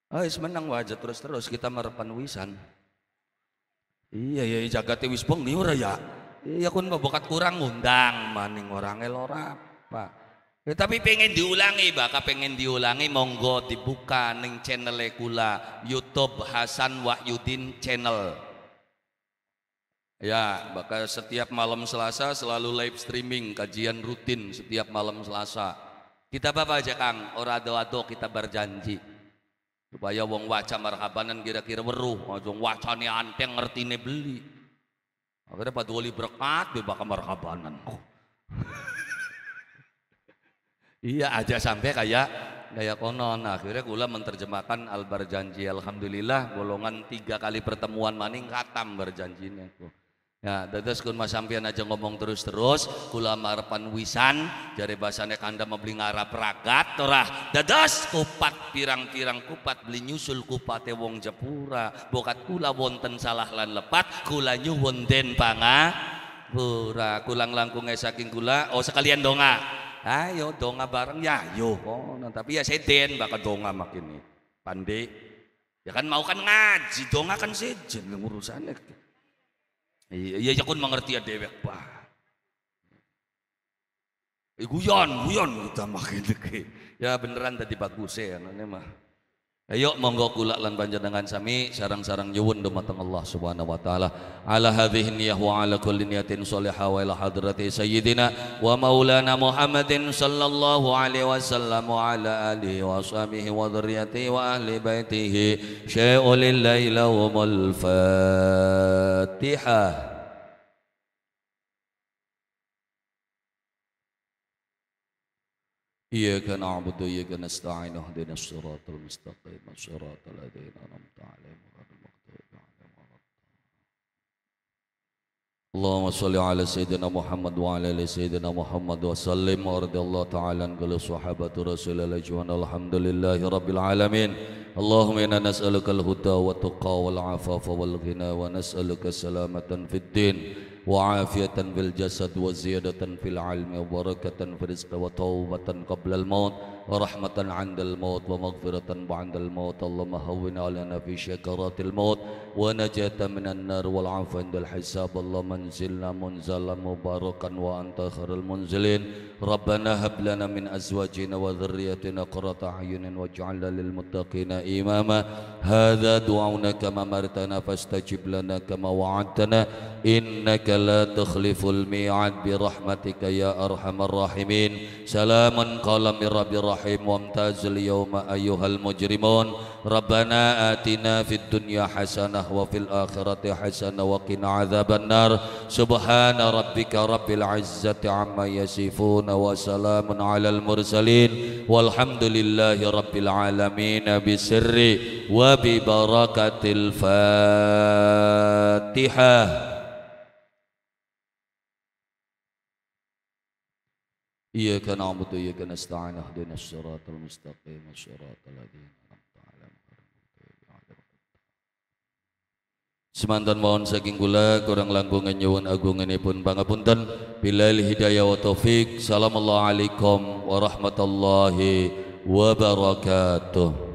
Oh, menang wajah terus-terus kita merepan wisan. Iya, iya, iya, jagate wis bengi ora ya. Iya kun bokat kurang ngundang maning orang elora apa tapi pengen diulangi, bakal pengen diulangi monggo dibuka neng channel kula YouTube Hasan Wahyudin channel. Ya, bakal setiap malam Selasa selalu live streaming kajian rutin setiap malam Selasa. Kita apa aja Kang, ora doa doa kita berjanji. Supaya wong waca marhabanan kira-kira weruh, wong ni anteng ngerti ini beli. Akhirnya wali berkat be bakal marhabanan. Oh. Iya aja sampai kayak kayak konon. Akhirnya gula menerjemahkan al berjanji. Alhamdulillah golongan tiga kali pertemuan maning katam berjanjinya. Ya, dadas kun mas sampean aja ngomong terus-terus, Gula marpan wisan, jari bahasane kanda membeli ngarap ragat, torah. Dadas kupat pirang-pirang kupat beli nyusul kupate wong Jepura, bokat gula wonten salah lan lepat, gula nyuwon den panga. Pura kulang langkunge saking gula. oh sekalian donga. Ayo donga bareng ya, yo oh, Tapi ya sejen bakal donga makin nih. Pandi. Ya kan mau kan ngaji, donga kan sejen urusannya. Iya ya kun mengerti ya dewek pak. Eh, guyon, guyon kita makin deh Ya beneran tadi bagus ya, namanya mah. Ayo monggo kula lan panjenengan sami sarang-sarang nyuwun dumateng Allah Subhanahu wa taala ala hadhihi niyyah wa ala kulli niyatin shalihah wa ila hadrati sayyidina wa maulana Muhammadin sallallahu alaihi wasallam wa ala alihi wa sahbihi wa dzurriyyatihi wa ahli baitihi syai'ul laila wa fatihah إياك نعبد وإياك نستعين اهدنا الصراط المستقيم صراط الذين أنعمت عليهم غير المغضوب عليهم ولا اللهم صل على سيدنا محمد وعلى آل سيدنا محمد وسلم ورضي الله تعالى عن كل صحابة رسول الله جوانا الحمد لله رب العالمين اللهم إنا نسألك الهدى والتقى والعفاف والغنى ونسألك سلامة في الدين وعافية في الجسد وزيادة في العلم وبركة في الرزق وتوبة قبل الموت ورحمة عند الموت ومغفرة بعد الموت اللهم هون علينا في شكرات الموت ونجاة من النار والعفو عند الحساب اللهم انزلنا منزلا مباركا وأنت خير المنزلين ربنا هب لنا من أزواجنا وذريتنا قرة أعين واجعلنا للمتقين إماما هذا دعونا كما مرتنا فاستجب لنا كما وعدتنا إنك لا تخلف الميعاد برحمتك يا أرحم الراحمين سلاما قال من رب الرحمن الرحيم وامتاز اليوم أيها المجرمون ربنا آتنا في الدنيا حسنة وفي الآخرة حسنة وقنا عذاب النار سبحان ربك رب العزة عما يصفون وسلام على المرسلين والحمد لله رب العالمين بسر وببركة الفاتحة إياك نعبد وإياك نستعين اهدنا الصراط المستقيم صراط الذين أنعمت عليهم Semantan mohon saking kula kurang langkungan nyuwun agunganipun pangapunten bilal hidayah wa taufik. Assalamualaikum warahmatullahi wabarakatuh.